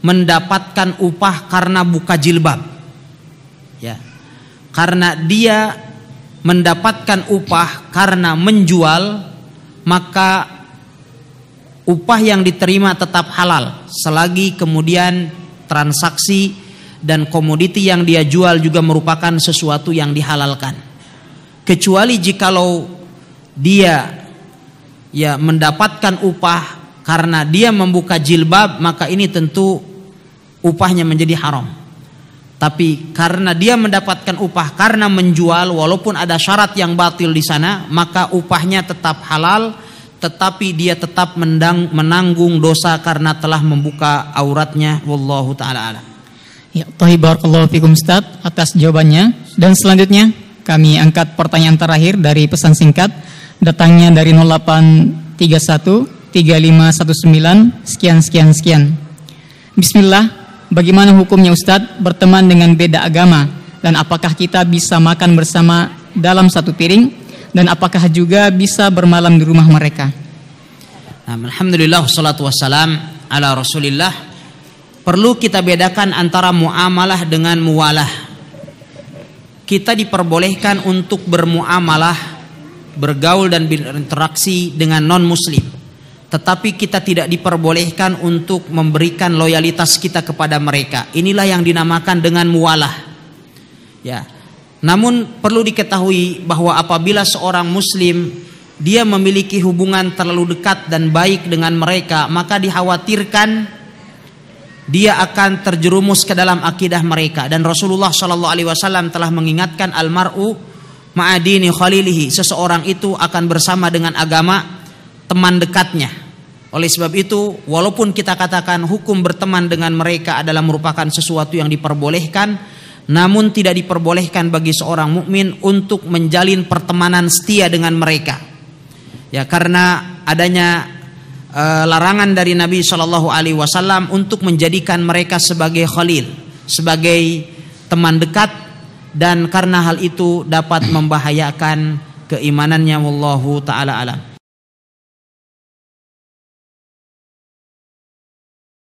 mendapatkan upah karena buka jilbab. Ya. Karena dia mendapatkan upah karena menjual, maka upah yang diterima tetap halal selagi kemudian transaksi dan komoditi yang dia jual juga merupakan sesuatu yang dihalalkan. Kecuali jikalau dia ya mendapatkan upah karena dia membuka jilbab maka ini tentu upahnya menjadi haram. Tapi karena dia mendapatkan upah karena menjual walaupun ada syarat yang batil di sana maka upahnya tetap halal tetapi dia tetap mendang menanggung dosa karena telah membuka auratnya wallahu taala alam. Ya, Tohi Barakallahu Fikum Ustaz atas jawabannya. Dan selanjutnya kami angkat pertanyaan terakhir dari pesan singkat. Datangnya dari 0831 3519 sekian sekian sekian. Bismillah, bagaimana hukumnya Ustaz berteman dengan beda agama dan apakah kita bisa makan bersama dalam satu piring dan apakah juga bisa bermalam di rumah mereka? Alhamdulillah salatu wassalam ala Rasulillah perlu kita bedakan antara muamalah dengan mualah. Kita diperbolehkan untuk bermuamalah, bergaul dan berinteraksi dengan non-muslim. Tetapi kita tidak diperbolehkan untuk memberikan loyalitas kita kepada mereka. Inilah yang dinamakan dengan mualah. Ya. Namun perlu diketahui bahwa apabila seorang muslim dia memiliki hubungan terlalu dekat dan baik dengan mereka, maka dikhawatirkan dia akan terjerumus ke dalam akidah mereka dan Rasulullah Shallallahu Alaihi Wasallam telah mengingatkan almaru ma'adini khalilihi seseorang itu akan bersama dengan agama teman dekatnya oleh sebab itu walaupun kita katakan hukum berteman dengan mereka adalah merupakan sesuatu yang diperbolehkan namun tidak diperbolehkan bagi seorang mukmin untuk menjalin pertemanan setia dengan mereka ya karena adanya Eh, larangan dari Nabi Shallallahu Alaihi Wasallam untuk menjadikan mereka sebagai khalil, sebagai teman dekat dan karena hal itu dapat membahayakan keimanannya wallahu taala alam.